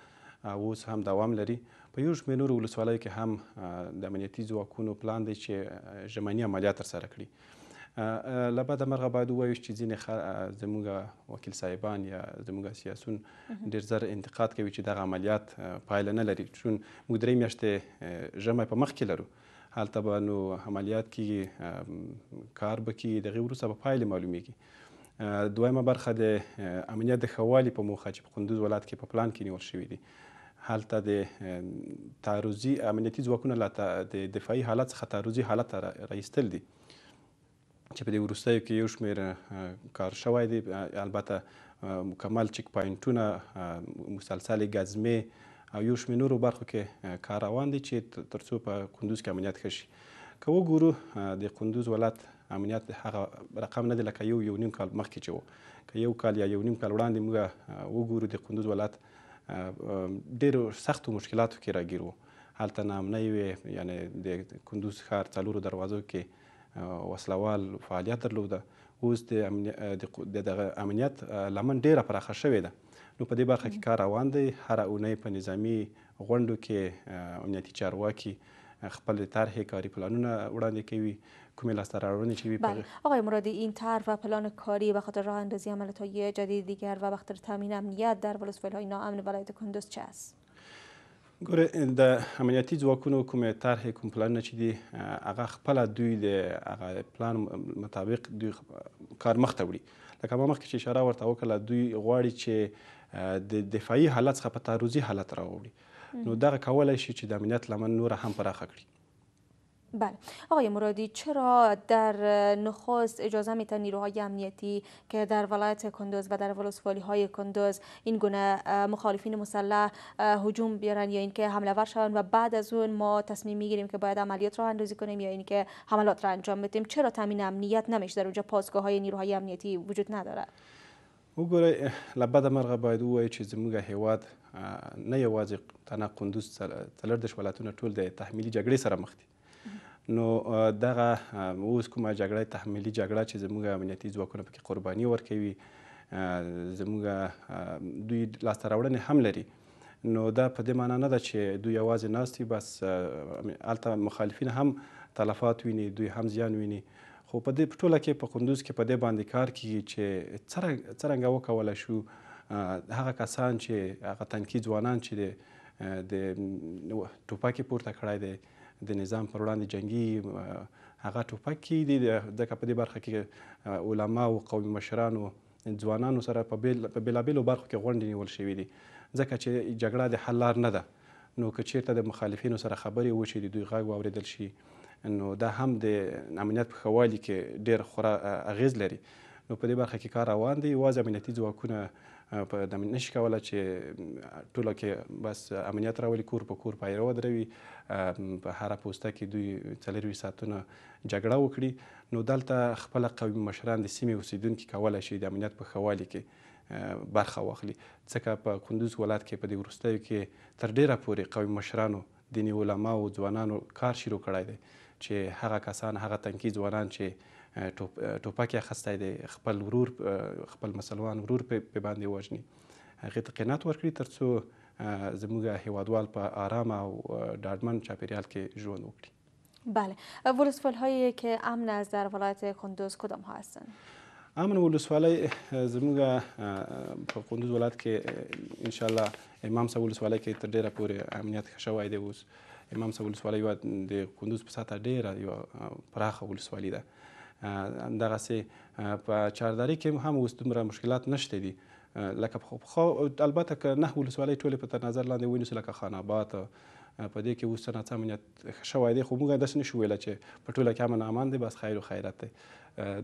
اوس هم دوام لري په یو شمېر نورو ولسوالیو کې هم د امنیتي ځواکونو پلان دی چې ژمني عملیات ترسره کړي له بده مرغه باید ووایو چې ځینې زموږ وکیل صاحبان یا زموږ سیاسون ډېر زر انتقاد کوي چې دغه عملیات پایله نه لري چون موږ درې میاشتې ژمی په مخ کې لرو هلته به نو عملیات کیږي کار به کیږي دغې وروسته به پایلې معلومیږي دویمه برخه د امنیت د خوالي په موخه چې په قندوز ولایت کې په پلان کې نیول شوې دي هلته د تعرضي امنیتي ځواکونه لا د دفاعي حالت څخه تعرضي حالت راایستل دي چې په دې وروستیو کې یو شمېر کار شوی دی البته مکمل چک پاینټونه مسلسلې ګزمې او یو شمېر نورو برخو کې کار روان دي چې تر څو په قندوز کې امنیت ښه شي که وګورو د قندوز ولایت امنیت هغه رقم نه دی لکه یو یو نیم کال مخکې چې و که یو کال یا یو نیم کال وړاندې موږ وګورو د کندوز ولایت ډېرو سختو مشکلاتو کې راګیر و هلته نامنۍ وې یعنې د کندوز ښار څلورو دروازو کې وسلوال فعالیت درلوده اوس د دغه امنیت لمن ډېره پراخه شوې ده نو په دې برخه کې کار روان دی هره اونۍ په نظامي غونډو کې امنیتي چارواکي خپل طرحې کاري پلانونه وړاندې کوي کومه لاسته راوړنې چې وي بله آقای مرادی این طرح و پلان کاری و خاطر راه اندازی عملیات‌های جدید دیگر و بخاطر تامین امنیت در ولسوالهای ناامن ولایت کندز چه است ګوره د امنیتي ځواکونو کومې طرحې کوم پلانونه چې دي هغه خپله دوی د هغه پلان مطابق دوی کار مخته وړي لکه ما مخکې چې اشاره ورته وکړله دوی غواړي چې د دفاعي حالت څخه په تعرضي حالت راوړي نو دغه کولی شي چې د امنیت لمن نوره هم پراخه کړي بله آقای مرادی چرا در نخست اجازه میتن نیروهای امنیتی که در ولایت کندوز و در ولسوالی های کندوز این گونه مخالفین مسلح هجوم بیارن یا اینکه حمله ور شوند و بعد از اون ما تصمیم میگیریم که باید عملیات را اندازی کنیم یا اینکه حملات را انجام بدیم چرا تامین امنیت نمیشه در اونجا پاسگاه های نیروهای امنیتی وجود نداره او گره بده مرغه باید او چیزی زموږ هیواد نه یوازې تنه کندوز تلردش ولاتونه ولایتونه ده د تحمیلی سره مخ نو دغه اوس کومه جګړه تحمیلي جګړه چې زموږ امنیتي ځواکونه پکې قرباني ورکوي زموږ دوی لاسته راوړنې هم لري نو دا په دې معنی نه ده چې دوی یوازې ناستي بس هلته مخالفین هم تلفات ویني دوی هم زیان ویني خو په دې ټوله کې په کندوز کې په دې باندې کار کیږي چې څرنګه وکولی شو هغه کسان چې هغه تنکي ځوانان چې د ټوپکې پورته کړی دی د نظام پر وړاندې جنگي هغه ټوپک کې دي د په دې برخه کې علما او قومي مشرانو ځوانانو سره په بیلابیلو برخو کې غونډې نیول شوې دي ځکه چې جګړه د حل لار نه ده نو که چیرته د مخالفینو سره خبرې وشي د دوی غږ واورېدل شي نو دا هم د امنیت په ښه والي کې ډېر خورا اغیز لري نو په دې برخه کې کار روان دی یوازې امنیتي ځواکونه په د نشي کولای چې ټوله کې بس امنیت راولي کور په کور پایره ودروي په هره پوسته کې دوی څلروي ساعتونه جګړه وکړي نو دلته خپل قومي مشران د سیمې اوسیدونکو کولای شي د امنیت په خوالي کې برخه واخلي ځکه په کندوز ولایت کې په دې وروستیو کې تر ډیره پورې قومي مشرانو دیني علماو ځوانانو کار شروع کړی دی چې هغه کسان هغه تنکي ځوانان چې ټوپک یې اخیستی دی خپل ورور خپل مسلمان ورور پې باندې وژني هغې ته قینات ورکړي تر څو زموږ هیوادوال په آرام او ډاډمن چاپیریال کې ژوند وکړي بله ولسوالهایی که امن از در ولایت کندوز کدام ها هستند امن ولسوالۍ زموږ په کندوز ولایت کې انشاءالله امام صاحب ولسوالۍ کې تر ډېره پورې امنیت ښه شوی دی اوس امام صاحب ولسوالۍ یوه د کندوز په سطحه ډېره یوه پراخه ولسوالي ده دغه سي په چارداري کې هم اوس دومره مشکلات نشته دي لکه خو البته که نه ولسوالۍ ټولې په تر نظر لاندې ونیسو لکه خان آباد په دې کې اوس څه امنیت شوی دی خو موږ داسې نشو ویلی چې په ټوله کې امن امان دی بس خیر و خیرت دی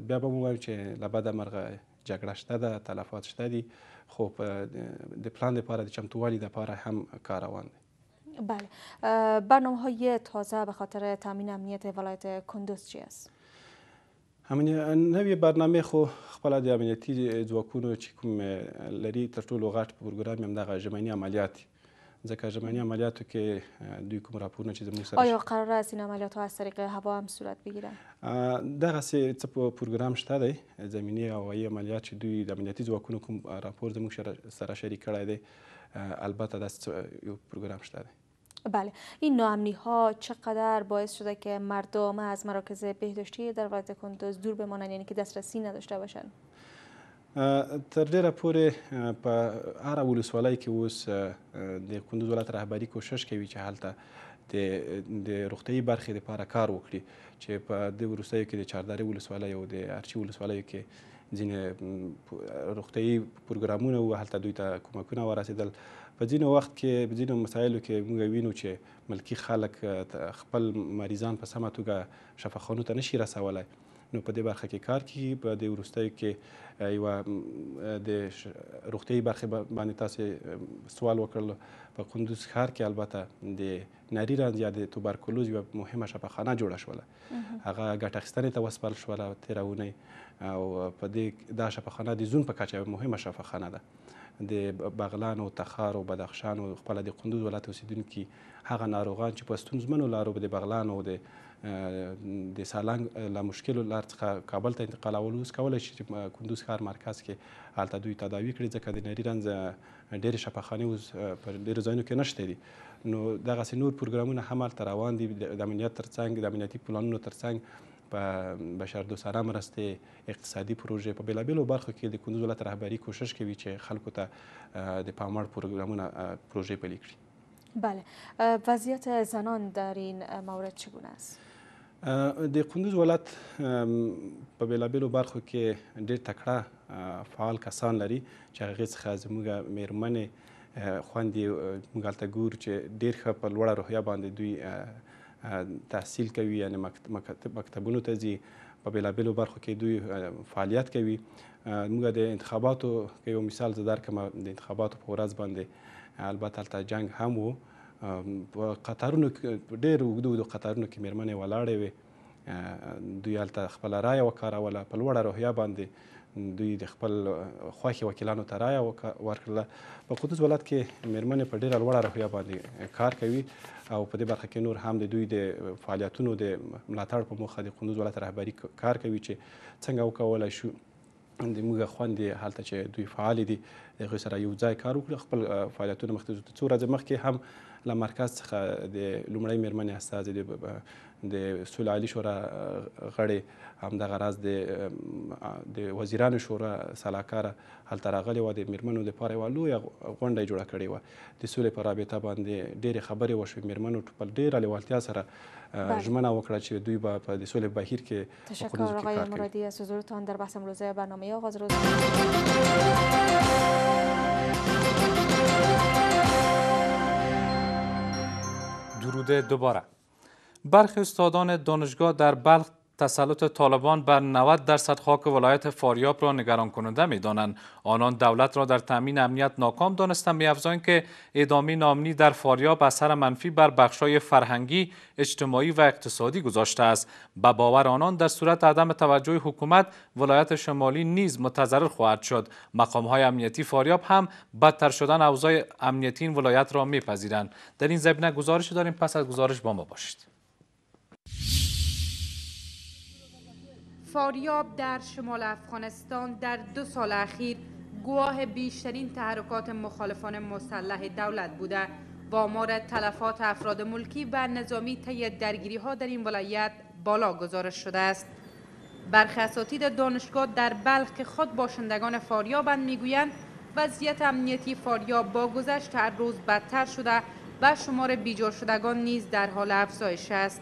بیا به مو وایو چې له بده مرغه جګړه شته ده تلفات شته دي خو د پلان لپاره د چمتووالي لپاره هم کار روان دی بله برنامه های تازه به خاطر تامین امنیت ولایت کندوز چی است؟ نوې برنامه خو خپله د امنیتي ځواکونو چې کوم لري تر ټولو غټ پروګرام یې همدغه ژمني عملیات ځکه ژمني عملیاتو کې دوی کوم راپورونه چې زموږ سره آیا قرار است این عملیات ها از طریق هوا هم صورت بگیره دغسې څه پروګرام شته دی زمینی هوایي عملیات چې دوی د امنیتي ځواکونو کوم راپور زموږ سره شریک کړی دی البته داسې یو پروګرام شته دی بله این ناامنی ها چقدر باعث شده که مردم از مراکز بهداشتی در ولایت کندوز دور بمانند یعنی که دسترسی نداشته باشند تر ډیره پورې په هر ولسوالۍ کې اوس د کندوز ولایت رهبری کوشش کوي چې هلته د د روغتیايي برخې لپاره کار وکړي چې په د وروستیو کې د چاردارې ولسوالۍ او د ارچي ولسوالیو کې ځینې روغتیایي پروګرامونه وو هلته دوی ته کومکونه ورسېدل په ځینو وخت کې په ځینو مسایلو کې موږ وینو چې ملکی خلک خپل مریضان په سمه توګه شفاخانو ته نشي رسولی نو په دې برخه کې کار کیږي په دې وروستیو کې یوه د روغتیایي برخې باندې تاسې سوال وکړل په کندوز ښار کې البته د ناري رنځ یا د توبرکلوز یوه مهمه شفاخانه جوړه شوله هغه ګټه اخیستنې ته وسپارل شوله تېره اونۍ او په دې دا شفاخانه د زون په کچه یوه مهمه شفاخانه ده د بغلان او تخار او بدخشان او خپله د قندوز ولایت اوسېدونکي هغه ناروغان چې په ستونزمنو لارو د بغلان او د د سالنګ له مشکلو لار څخه کابل ته انتقالول اوس کولی شي چې کندوز ښار مرکز کې هلته دوی تداوي کړي ځکه د نري رنځ ډېرې شفاخانې اوس په ډېرو ځایونو کې نشته دي نو دغسې نور پروګرامونه هم هلته روان دي د امنیت تر څنګ د امنیتي پلانونو تر څنګ په بشر دوسره مرستې اقتصادي پروژې په بیلابیلو برخو کې د کندوز ولایت رهبری کوشش کوي چې خلکو ته د پامړ پروګرامونه پروژې پلي کړي بله وضعیت زنان در این مورد چگونه است د کندوز ولایت په بیلابیلو برخو کې ډېر تکړه فعال کسان لري چې هغې څخه زموږ میرمنې خویندې موږ هلته ګورو چې ډېر ښه په لوړه روحیه باندې دوی تحصیل کوي یعنې مکتبونو ته ځي په بیلابیلو برخو کې دوی فعالیت کوي موږ د انتخاباتو که یو مثال زه درکړم د انتخاباتو په ورځ باندې البته هلته جنگ هم و په قطارونو کې ډېر اوږده اوږده قطارونو کې میرمنې ولاړې وې دوی هلته خپله رایه وکاروله په لوړه روحیه باندې دوی د خپل خوښې وکیلانو ته رایه ورکړله په قدس ولایت کې میرمنې په ډېره لوړه روحیه باندې کار کوي او په دې برخه کې نور هم د دوی د فعالیتونو د ملاتړ په موخه د قندوز ولایت رهبري کار کوي چې څنګه وکولی شو د موږ خوندې حالت چې دوی فعال دي د سره یو ځای کار وکړي خپل فعالیتونه مخته ځو څو ورځې مخکې هم له مرکز څخه د لومړۍ مېرمنې استازي د د صلح علي شورا غړي همدغه راز د د وزیرانو شورا سلاکاره هلته راغلې وه د میرمنو لپاره یوه لویه غونډه یې جوړه کړې وه د سولې په رابطه باندې ډېرې خبرې وشوې میرمنو په ډېره لیوالتیا سره ژمنه وکړه چې دوی به په د سولې بهیر کې تشکر آقای مرادی از حضورتان در بحث امروزه برنامه آغاز روز درود دوباره برخی استادان دانشگاه در بلخ تسلط طالبان بر 90 درصد خاک ولایت فاریاب را نگران کننده می دانند. آنان دولت را در تامین امنیت ناکام دانستند می که ادامه نامنی در فاریاب اثر منفی بر بخشای فرهنگی، اجتماعی و اقتصادی گذاشته است. به باور آنان در صورت عدم توجه حکومت ولایت شمالی نیز متضرر خواهد شد. مقام های امنیتی فاریاب هم بدتر شدن اوضاع امنیتی این ولایت را میپذیرند. در این زمینه گزارش داریم پس از گزارش با ما باشید. فاریاب در شمال افغانستان در دو سال اخیر گواه بیشترین تحرکات مخالفان مسلح دولت بوده با آمار تلفات افراد ملکی و نظامی طی درگیری ها در این ولایت بالا گزارش شده است برخی اساتید دانشگاه در بلخ که خود باشندگان فاریابند میگویند وضعیت امنیتی فاریاب با گذشت هر روز بدتر شده و شمار بیجا شدگان نیز در حال افزایش است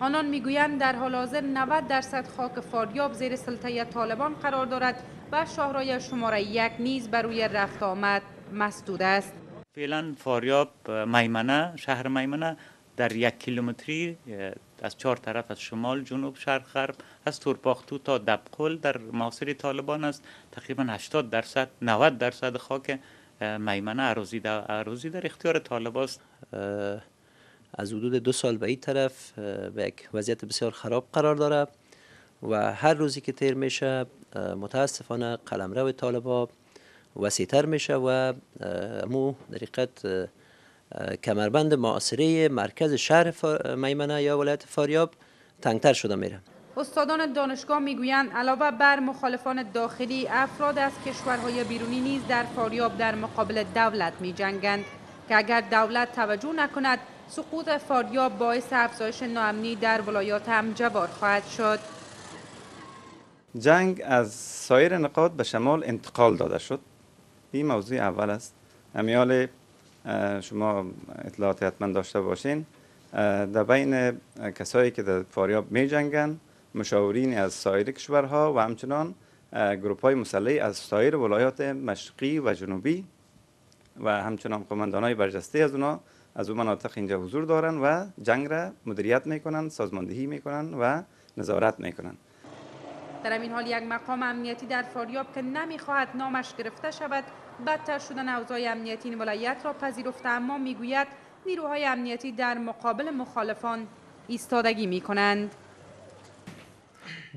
آنان میگویند در حال حاضر 90 درصد خاک فاریاب زیر سلطه طالبان قرار دارد و شهرهای شماره یک نیز بر روی رفت آمد مسدود است فعلا فاریاب میمنه شهر میمنه در یک کیلومتری از چهار طرف از شمال جنوب شرق غرب از تورپاختو تا دبقل در معاصر طالبان است تقریبا 80 درصد 90 درصد خاک میمنه عروزی در, اختیار طالب است از حدود دو سال به این طرف به یک وضعیت بسیار خراب قرار داره و هر روزی که تیر میشه متاسفانه قلمرو طالبا وسیتر میشه و مو در کمربند معاصره مرکز شهر میمنه یا ولایت فاریاب تنگتر شده میره استادان دانشگاه میگویند علاوه بر مخالفان داخلی افراد از کشورهای بیرونی نیز در فاریاب در مقابل دولت میجنگند که اگر دولت توجه نکند سقوط فاریاب باعث افزایش ناامنی در ولایات همجوار خواهد شد جنگ از سایر نقاط به شمال انتقال داده شد این موضوع اول است امیال شما اطلاعاتی حتما داشته باشین در بین کسایی که در فاریاب می جنگن مشاورین از سایر کشورها و همچنان گروپ های مسلح از سایر ولایات مشقی و جنوبی و همچنان قماندان های برجسته از اونا از او مناطق اینجا حضور دارن و جنگ را مدیریت میکنن سازماندهی میکنن و نظارت میکنن در این حال یک مقام امنیتی در فاریاب که نمیخواهد نامش گرفته شود بدتر شدن اوضاع امنیتی این ولایت را پذیرفته اما میگوید نیروهای امنیتی در مقابل مخالفان ایستادگی میکنند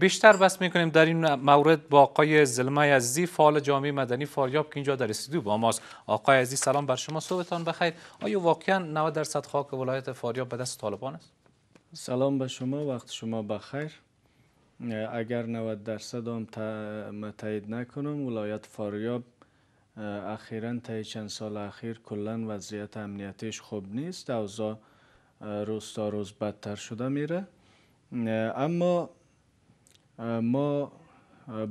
بیشتر بس میکنیم در این مورد با آقای زلمه عزیزی فعال جامعه مدنی فاریاب که اینجا در استودیو با ماست آقای عزیزی سلام بر شما صبحتان بخیر آیا واقعا 90 درصد خاک ولایت فاریاب به دست طالبان است سلام به شما وقت شما بخیر اگر 90 درصد هم متعید نکنم ولایت فاریاب اخیرا تا چند سال اخیر کلا وضعیت امنیتیش خوب نیست اوضاع روز تا روز بدتر شده میره اما ما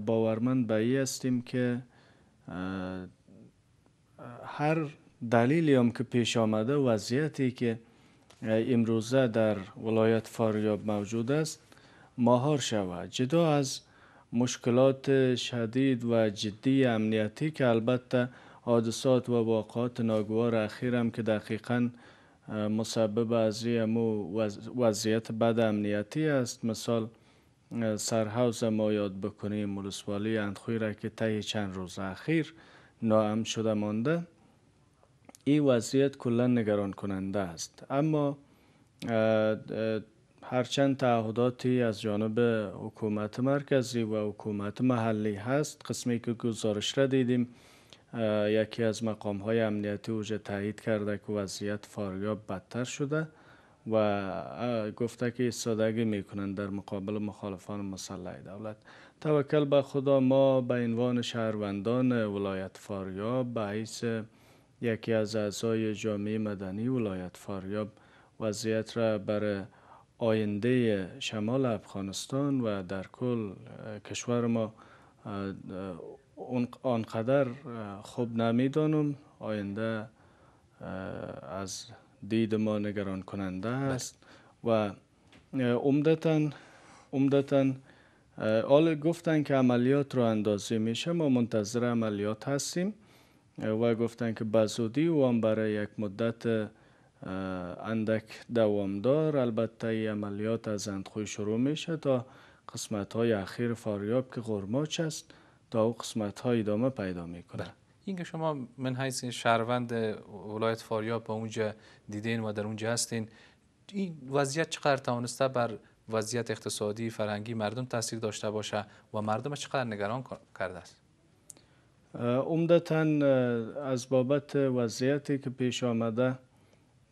باورمند به ای هستیم که هر دلیلی هم که پیش آمده وضعیتی که امروزه در ولایت فاریاب موجود است ماهار شود جدا از مشکلات شدید و جدی امنیتی که البته حادثات و واقعات ناگوار هم که دقیقا مسبب از وضعیت بد امنیتی است مثال سرحوز ما یاد بکنیم ولسوالی اندخوی را که طی چند روز اخیر ناام شده مانده این وضعیت کلا نگران کننده است اما هرچند تعهداتی از جانب حکومت مرکزی و حکومت محلی هست قسمی که گزارش را دیدیم یکی از مقام های امنیتی اوجه تایید کرده که وضعیت فاریاب بدتر شده و گفته که ایستادگی میکنن در مقابل مخالفان مسلح دولت توکل به خدا ما به عنوان شهروندان ولایت فاریاب به یکی از اعضای جامعه مدنی ولایت فاریاب وضعیت را بر آینده شمال افغانستان و در کل کشور ما آنقدر خوب نمیدانم آینده از دید ما نگران کننده بله. است و عمدتا عمدتا حال گفتن که عملیات رو اندازه میشه ما منتظر عملیات هستیم و گفتن که بزودی و هم برای یک مدت اندک دوامدار البته ای عملیات از اندخوی شروع میشه تا قسمت های اخیر فاریاب که غرماچ است تا او قسمت های ادامه پیدا میکنه اینکه شما من هستین شهروند ولایت فاریاب با اونجا دیدین و در اونجا هستین این وضعیت چقدر توانسته بر وضعیت اقتصادی فرهنگی مردم تاثیر داشته باشه و مردم چقدر نگران کرده است عمدتا از بابت وضعیتی که پیش آمده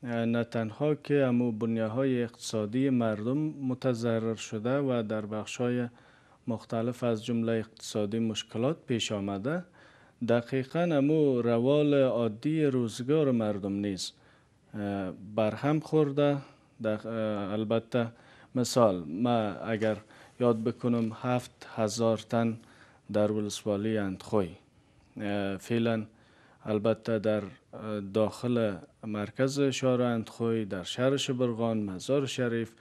نه تنها که امو بنیه های اقتصادی مردم متضرر شده و در بخش های مختلف از جمله اقتصادی مشکلات پیش آمده دقیقا امو روال عادی روزگار مردم نیست برهم خورده البته مثال ما اگر یاد بکنم هفت هزار تن در ولسوالی اندخوی فعلا البته در داخل مرکز شهر اندخوی در شهر شبرغان مزار شریف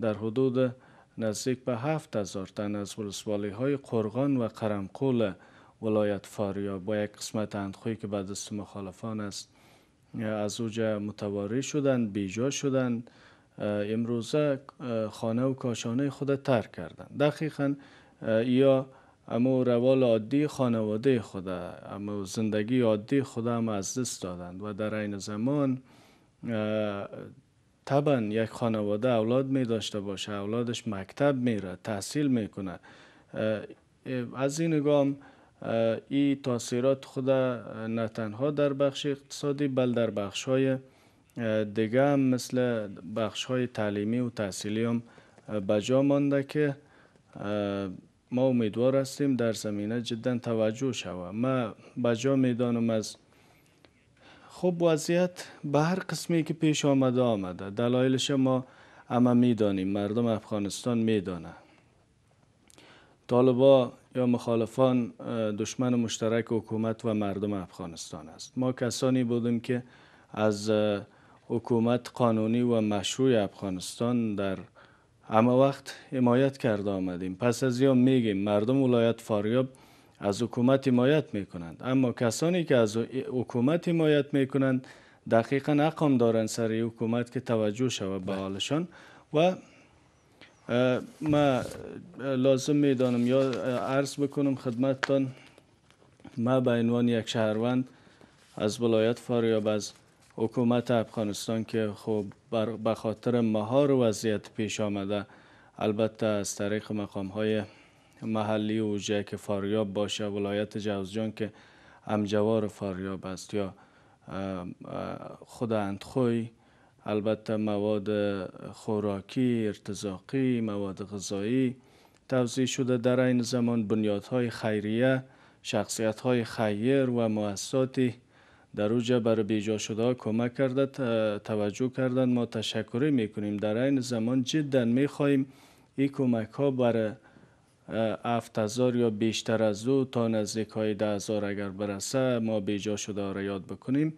در حدود نزدیک به هفت هزار تن از ولسوالی های قرغان و قرمقول ولایت فاریا با یک قسمت اندخوی که بعد دست مخالفان است از اوجا متواری شدند بیجا شدند امروزه خانه و کاشانه خود ترک کردند دقیقا یا اما روال عادی خانواده خود اما زندگی عادی خود هم از دست دادند و در این زمان طبعا یک خانواده اولاد می داشته باشه اولادش مکتب میره تحصیل میکنه از این نگام این تاثیرات خود نه تنها در بخش اقتصادی بل در بخش های دیگه هم مثل بخش های تعلیمی و تحصیلی هم بجا مانده که ما امیدوار هستیم در زمینه جدا توجه شوه ما بجا میدانم از خب وضعیت به هر قسمی که پیش آمده آمده دلایلش ما اما میدانیم مردم افغانستان میدانه طالبا یا مخالفان دشمن مشترک حکومت و مردم افغانستان است ما کسانی بودیم که از حکومت قانونی و مشروع افغانستان در همه وقت حمایت کرده آمدیم پس از یا میگیم مردم ولایت فاریاب از حکومت حمایت میکنند اما کسانی که از حکومت حمایت میکنند دقیقا حقم دارند سر حکومت که توجه شود به بله. حالشان و ما لازم میدانم یا عرض بکنم خدمتتان ما به عنوان یک شهروند از ولایت فاریاب از حکومت افغانستان که خب به خاطر مهار وضعیت پیش آمده البته از طریق مقام های محلی و که فاریاب باشه ولایت جوزجان که همجوار فاریاب است یا خود البته مواد خوراکی، ارتزاقی، مواد غذایی توضیح شده در این زمان بنیادهای خیریه، شخصیتهای خیر و مؤسساتی در اوجه بر بیجا شده کمک کرده توجه کردن ما تشکری میکنیم در این زمان جدا میخواهیم این کمک ها بر افتزار یا بیشتر از او تا نزدیک های ده اگر برسه ما بیجا شده را یاد بکنیم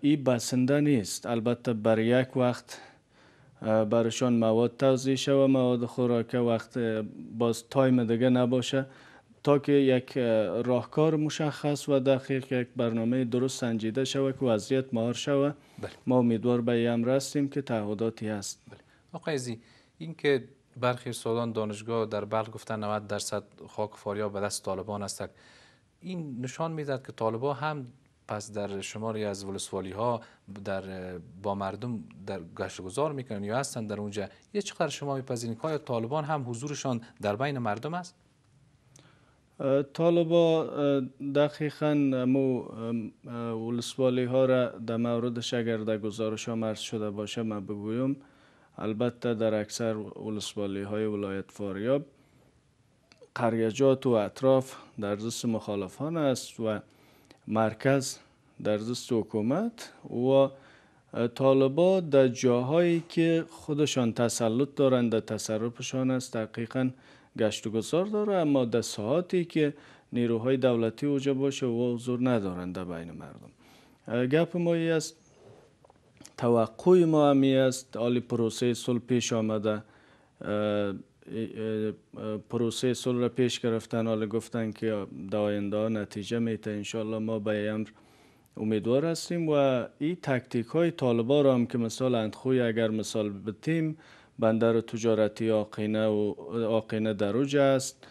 ای بسنده نیست البته بر یک وقت برشان مواد توضیح و مواد خوراکه وقت باز تایم دیگه نباشه تا که یک راهکار مشخص و دقیق یک برنامه درست سنجیده شود که وضعیت مهار شود بله. ما امیدوار به هم رسیم که تعهداتی هست بله. آقای زی این که برخی سالان دانشگاه در بلغ گفتن 90 درصد خاک فاریا به دست طالبان است این نشان میدهد که طالبان هم پس در شماری از ولسوالی ها در با مردم در گشت گذار میکنن یا هستن در اونجا یه چقدر شما میپذیرین که های طالبان هم حضورشان در بین مردم است طالبا دقیقا مو ولسوالی ها را در موردش اگر در گزارش مرز شده باشه من بگویم البته در اکثر ولسوالی های ولایت فاریاب قریجات و اطراف در دست مخالفان است و مرکز در دست حکومت و طالبا در جاهایی که خودشان تسلط دارند در تصرفشان است دقیقا گشت و گذار داره اما در ساعاتی که نیروهای دولتی وجه باشه و حضور ندارند در بین مردم گپ ما است توقع ما همی است عالی پروسه صلح پیش آمده پروسه صلح را پیش گرفتن حالا گفتن که در آینده نتیجه میته انشالله ما به امر امیدوار هستیم و این تکتیک های طالبا را هم که مثال اندخوی اگر مثال بتیم بندر تجارتی آقینه و آقینه دروج است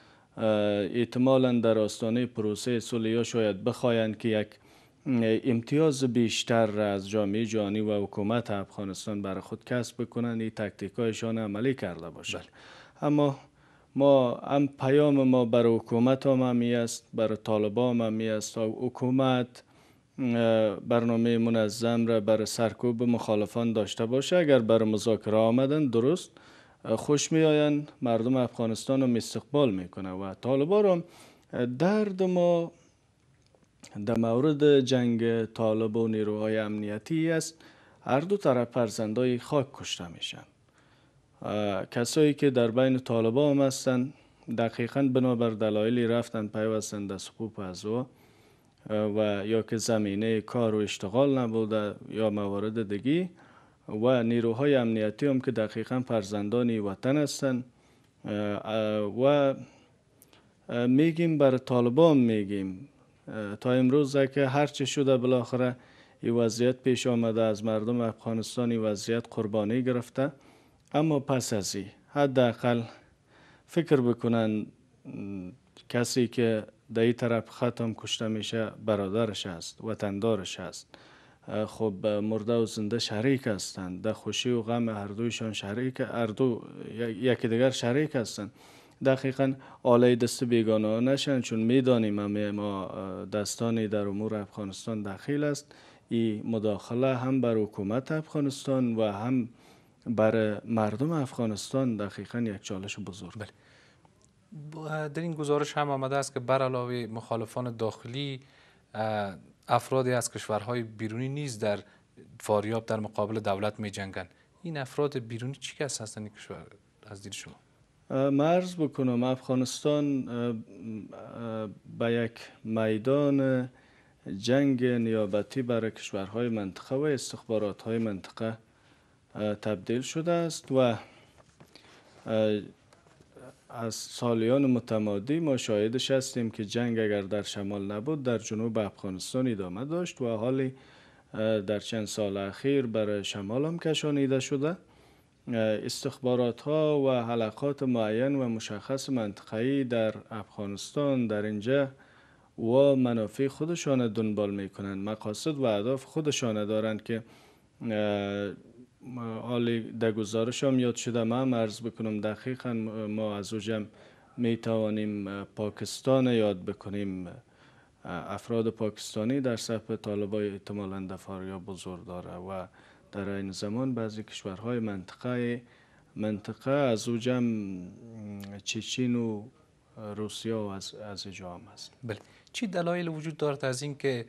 احتمالا در آستانه پروسه ها شاید بخواهند که یک امتیاز بیشتر را از جامعه جهانی و حکومت افغانستان برای خود کسب بکنند این تکتیک هایشان عملی کرده باشند اما ما هم پیام ما بر حکومت هم همی است بر طالبان هم همی است حکومت برنامه منظم را بر سرکوب مخالفان داشته باشه اگر بر مذاکره آمدن درست خوش می مردم افغانستان هم استقبال میکنه و طالبان هم درد ما در مورد جنگ طالب و نیروهای امنیتی است هر دو طرف فرزندای خاک کشته میشن کسایی که در بین طالبا هم هستند دقیقا بنابر دلایلی رفتن پیوستن در سپوپ از و یا که زمینه کار و اشتغال نبوده یا موارد دیگی و نیروهای امنیتی هم که دقیقا فرزندان وطن هستند و میگیم بر طالبان میگیم تا امروز که چه شده بالاخره این وضعیت پیش آمده از مردم افغانستان این وضعیت قربانی گرفته اما پس از این، حداقل فکر بکنن کسی که در این طرف ختم کشته میشه برادرش است وطندارش است خب مرده و زنده شریک هستند در خوشی و غم هر شریک هر دو یکی دیگر شریک هستند دقیقا آلای دست بیگانه نشن چون میدانیم ما دستانی در امور افغانستان دخیل است این مداخله هم بر حکومت افغانستان و هم برای مردم افغانستان دقیقا یک چالش بزرگ بله. در این گزارش هم آمده است که بر مخالفان داخلی افرادی از کشورهای بیرونی نیز در فاریاب در مقابل دولت می جنگن. این افراد بیرونی چی کس هستند این کشور از دید شما مرز بکنم افغانستان به یک میدان جنگ نیابتی برای کشورهای منطقه و استخبارات های منطقه تبدیل شده است و از سالیان متمادی ما شاهدش هستیم که جنگ اگر در شمال نبود در جنوب افغانستان ادامه داشت و حالی در چند سال اخیر برای شمال هم کشانیده شده استخبارات ها و حلقات معین و مشخص منطقه‌ای در افغانستان در اینجا و منافع خودشان دنبال میکنند مقاصد و اهداف خودشان دارند که حالی در گزارش هم یاد شده هم عرض بکنم دقیقا ما از اوجم می توانیم پاکستان یاد بکنیم افراد پاکستانی در های طالبای احتمالا دفاریا بزرگ داره و در این زمان بعضی کشورهای منطقه منطقه از اوجم چچین و روسیا و از, از است بله چی دلایل وجود دارد از اینکه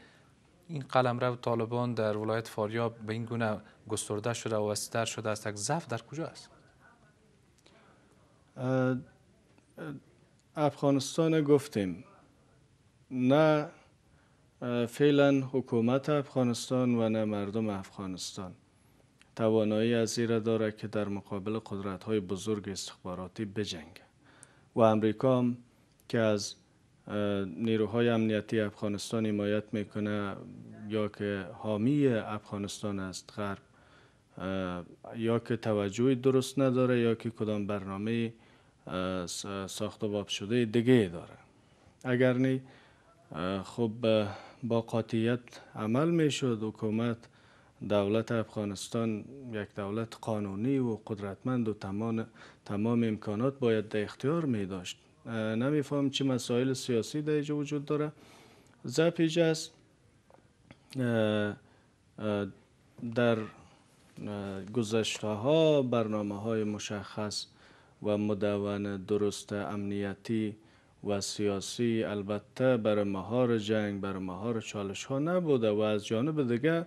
این قلم رو طالبان در ولایت فاریاب به این گونه گسترده شده و وسیتر شده است یک ضعف در کجا است افغانستان گفتیم نه فعلا حکومت افغانستان و نه مردم افغانستان توانایی از ایره را داره که در مقابل قدرت های بزرگ استخباراتی بجنگه و امریکا هم که از نیروهای امنیتی افغانستان حمایت میکنه یا که حامی افغانستان است غرب یا که توجهی درست نداره یا که کدام برنامه ساخت و باب شده دیگه داره اگر نی خب با قاطیت عمل میشد حکومت دولت افغانستان یک دولت قانونی و قدرتمند و تمام, تمام امکانات باید در اختیار می داشت نمیفهم چه مسائل سیاسی در اینجا وجود داره زپ است در گذشته ها برنامه های مشخص و مدون درست امنیتی و سیاسی البته بر مهار جنگ بر مهار چالش ها نبوده و از جانب دیگه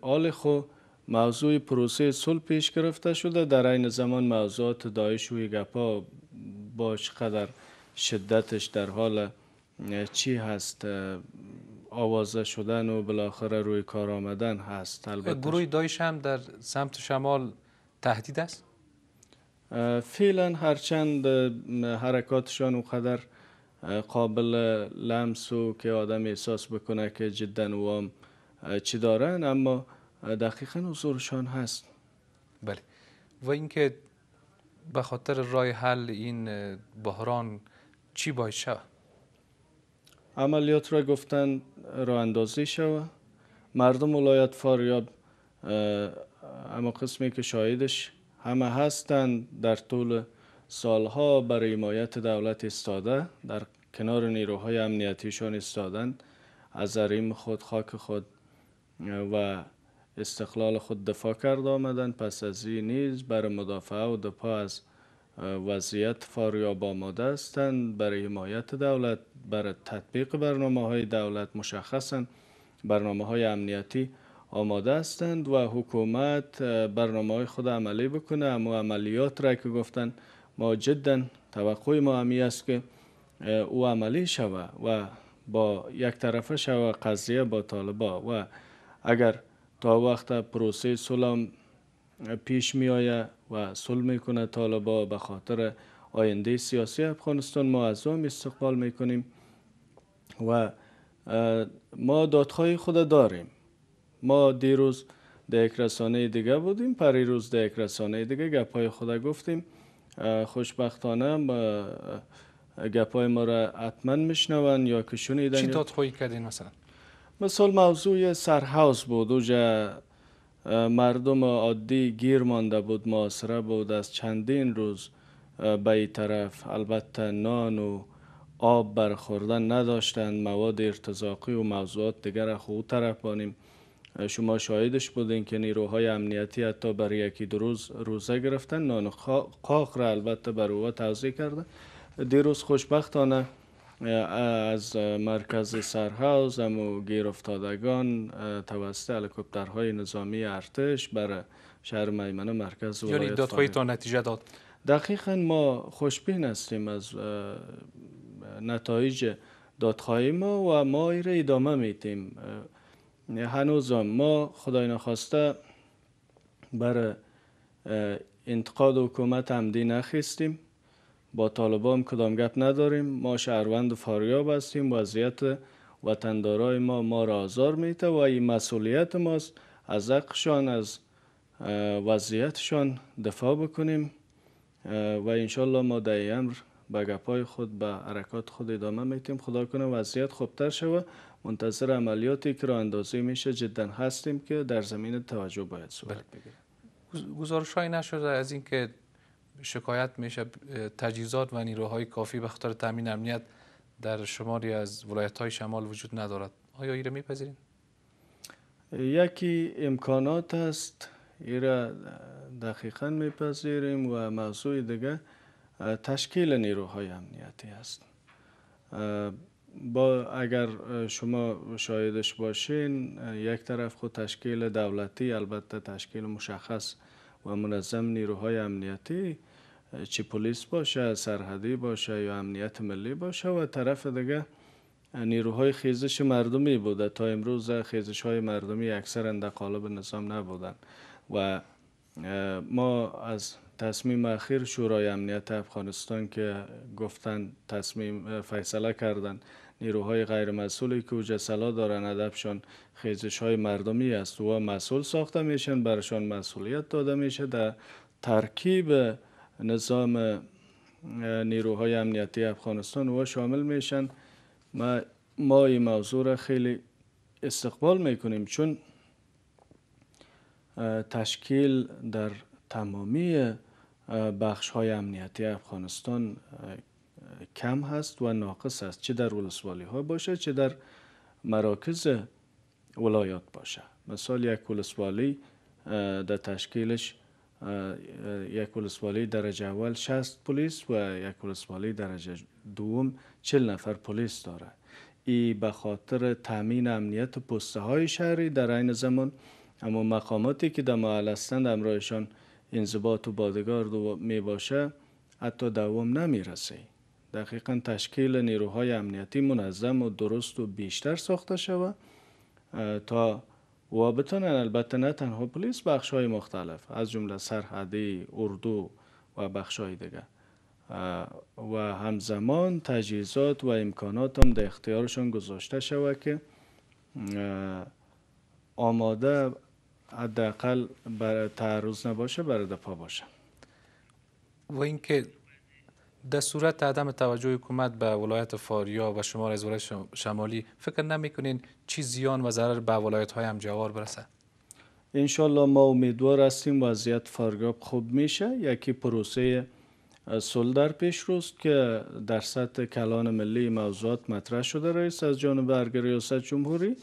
آل خو موضوع پروسه صلح پیش گرفته شده در این زمان موضوعات دایش و گپا با چقدر شدتش در حال چی هست آوازه شدن و بالاخره روی کار آمدن هست البته گروه دایش هم در سمت شمال تهدید است فعلا هرچند حرکاتشان اونقدر قابل لمس و که آدم احساس بکنه که جدا وام چی دارن اما دقیقا حضورشان هست بله و اینکه به خاطر رای حل این بحران چی باید شود؟ عملیات را گفتن راه اندازی شود مردم ولایت فاریاب اما قسمی که شاهدش همه هستند در طول سالها برای حمایت دولت استاده در کنار نیروهای امنیتیشان استادند از حریم خود خاک خود و استقلال خود دفاع کرد آمدند پس از این نیز بر مدافع و دفاع از وضعیت فاریاب آماده هستند برای حمایت دولت برای تطبیق برنامه های دولت مشخصا برنامه های امنیتی آماده هستند و حکومت برنامه های خود عملی بکنه اما عملیات را که گفتن ما جدا توقع ما همی است که او عملی شود و با یک طرفه شود قضیه با طالبا و اگر تا وقت پروسه سلام پیش می آیه و صلح میکنه طالبا به خاطر آینده سیاسی افغانستان ما از هم استقبال میکنیم و ما دادخواه خود داریم ما دیروز در یک رسانه دیگه بودیم پریروز در یک رسانه دیگه گپای خود گفتیم خوشبختانه گپای ما را حتما میشنون یا که چی دادخواهی کردین مثلا مثل موضوع سرهاوس بود اوجه مردم عادی گیر مانده بود محاصره بود از چندین روز به این طرف البته نان و آب برخوردن نداشتند مواد ارتزاقی و موضوعات دیگر خود طرف بانیم شما شاهدش بودین که نیروهای امنیتی حتی برای یکی دو روز روزه گرفتن نان قاق را البته بر او توضیح کرده دیروز خوشبختانه از مرکز سرحوز و گیر افتادگان توسط های نظامی ارتش بر شهر میمنه مرکز یعنی ولایت یعنی تا نتیجه داد دقیقا ما خوشبین هستیم از نتایج دادخواهی ما و ما ایر ادامه میتیم هنوز ما خدای نخواسته بر انتقاد حکومت عمدی نخستیم با طالبان کدام گپ نداریم ما شهروند فاریاب هستیم وضعیت وطندارای ما ما را آزار میده و این مسئولیت ماست از اقشان از وضعیتشان دفاع بکنیم و انشالله ما در امر به گپای خود به حرکات خود ادامه میتیم خدا کنه وضعیت خوبتر شوه منتظر عملیاتی که را اندازه میشه جدا هستیم که در زمین توجه باید صورت بگیره گزارش نشده از اینکه شکایت میشه تجهیزات و نیروهای کافی به خاطر تامین امنیت در شماری از ولایت های شمال وجود ندارد آیا ایره میپذیرین؟ یکی امکانات است ایره دقیقا میپذیریم و موضوع دیگه تشکیل نیروهای امنیتی است با اگر شما شایدش باشین یک طرف خود تشکیل دولتی البته تشکیل مشخص و منظم نیروهای امنیتی چه پلیس باشه سرحدی باشه یا امنیت ملی باشه و طرف دیگه نیروهای خیزش مردمی بوده تا امروز خیزش های مردمی اکثر در قالب نظام نبودن و ما از تصمیم اخیر شورای امنیت افغانستان که گفتن تصمیم فیصله کردن نیروهای غیر مسئولی که سلا دارن ادبشان خیزش های مردمی است و مسئول ساخته میشن برشان مسئولیت داده میشه در ترکیب نظام نیروهای امنیتی افغانستان و شامل میشن ما, ما این موضوع را خیلی استقبال میکنیم چون تشکیل در تمامی بخش های امنیتی افغانستان کم هست و ناقص است چه در ولسوالی ها باشه چه در مراکز ولایات باشه مثال یک ولسوالی در تشکیلش یک ولسوالی درجه اول 60 پلیس و یک ولسوالی درجه دوم 40 نفر پلیس داره ای به خاطر تامین امنیت پسته های شهری در عین زمان اما مقاماتی که در محل هستند امرایشان انضباط و بادگار می باشه حتی دوام نمی رسه دقیقا تشکیل نیروهای امنیتی منظم و درست و بیشتر ساخته شود تا و بتونن البته نه تنها خب پلیس بخش های مختلف از جمله سرحدی اردو و بخش های دیگه و همزمان تجهیزات و امکانات هم در اختیارشون گذاشته شود که آماده حداقل بر تعرض نباشه برای دفاع باشه و اینکه در صورت عدم توجه حکومت به ولایت فاریا و شمار از ولایت شمالی فکر نمیکنین چی زیان و ضرر به ولایت های همجوار برسه انشالله ما امیدوار هستیم وضعیت فارگاب خوب میشه یکی پروسه صلح در پیش روست که در سطح کلان ملی موضوعات مطرح شده رئیس از جانب برگ ریاست جمهوری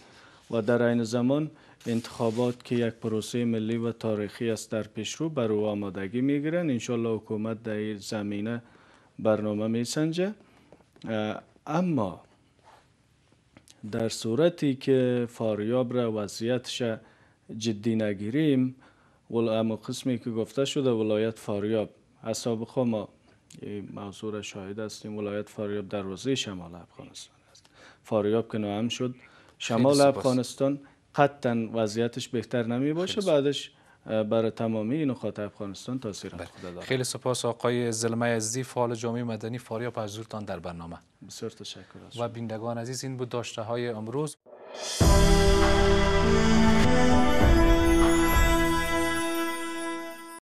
و در عین زمان انتخابات که یک پروسه ملی و تاریخی است در پیشرو بر او آمادگی میگیرن انشالله حکومت در زمینه برنامه میسنجه اما در صورتی که فاریاب را وضعیتش جدی نگیریم اما قسمی که گفته شده ولایت فاریاب خواه ما موضوع را شاهد هستیم ولایت فاریاب در روزه شمال افغانستان است فاریاب که ناهم شد شمال افغانستان قطعا وضعیتش بهتر نمی باشه بعدش برای تمامی این نقاط افغانستان تاثیر بله. خود دارد خیلی سپاس آقای زلمه عزیزی فعال جامعه مدنی فاریاب پرزورتان در برنامه بسیار تشکر و بیندگان عزیز این بود داشته های امروز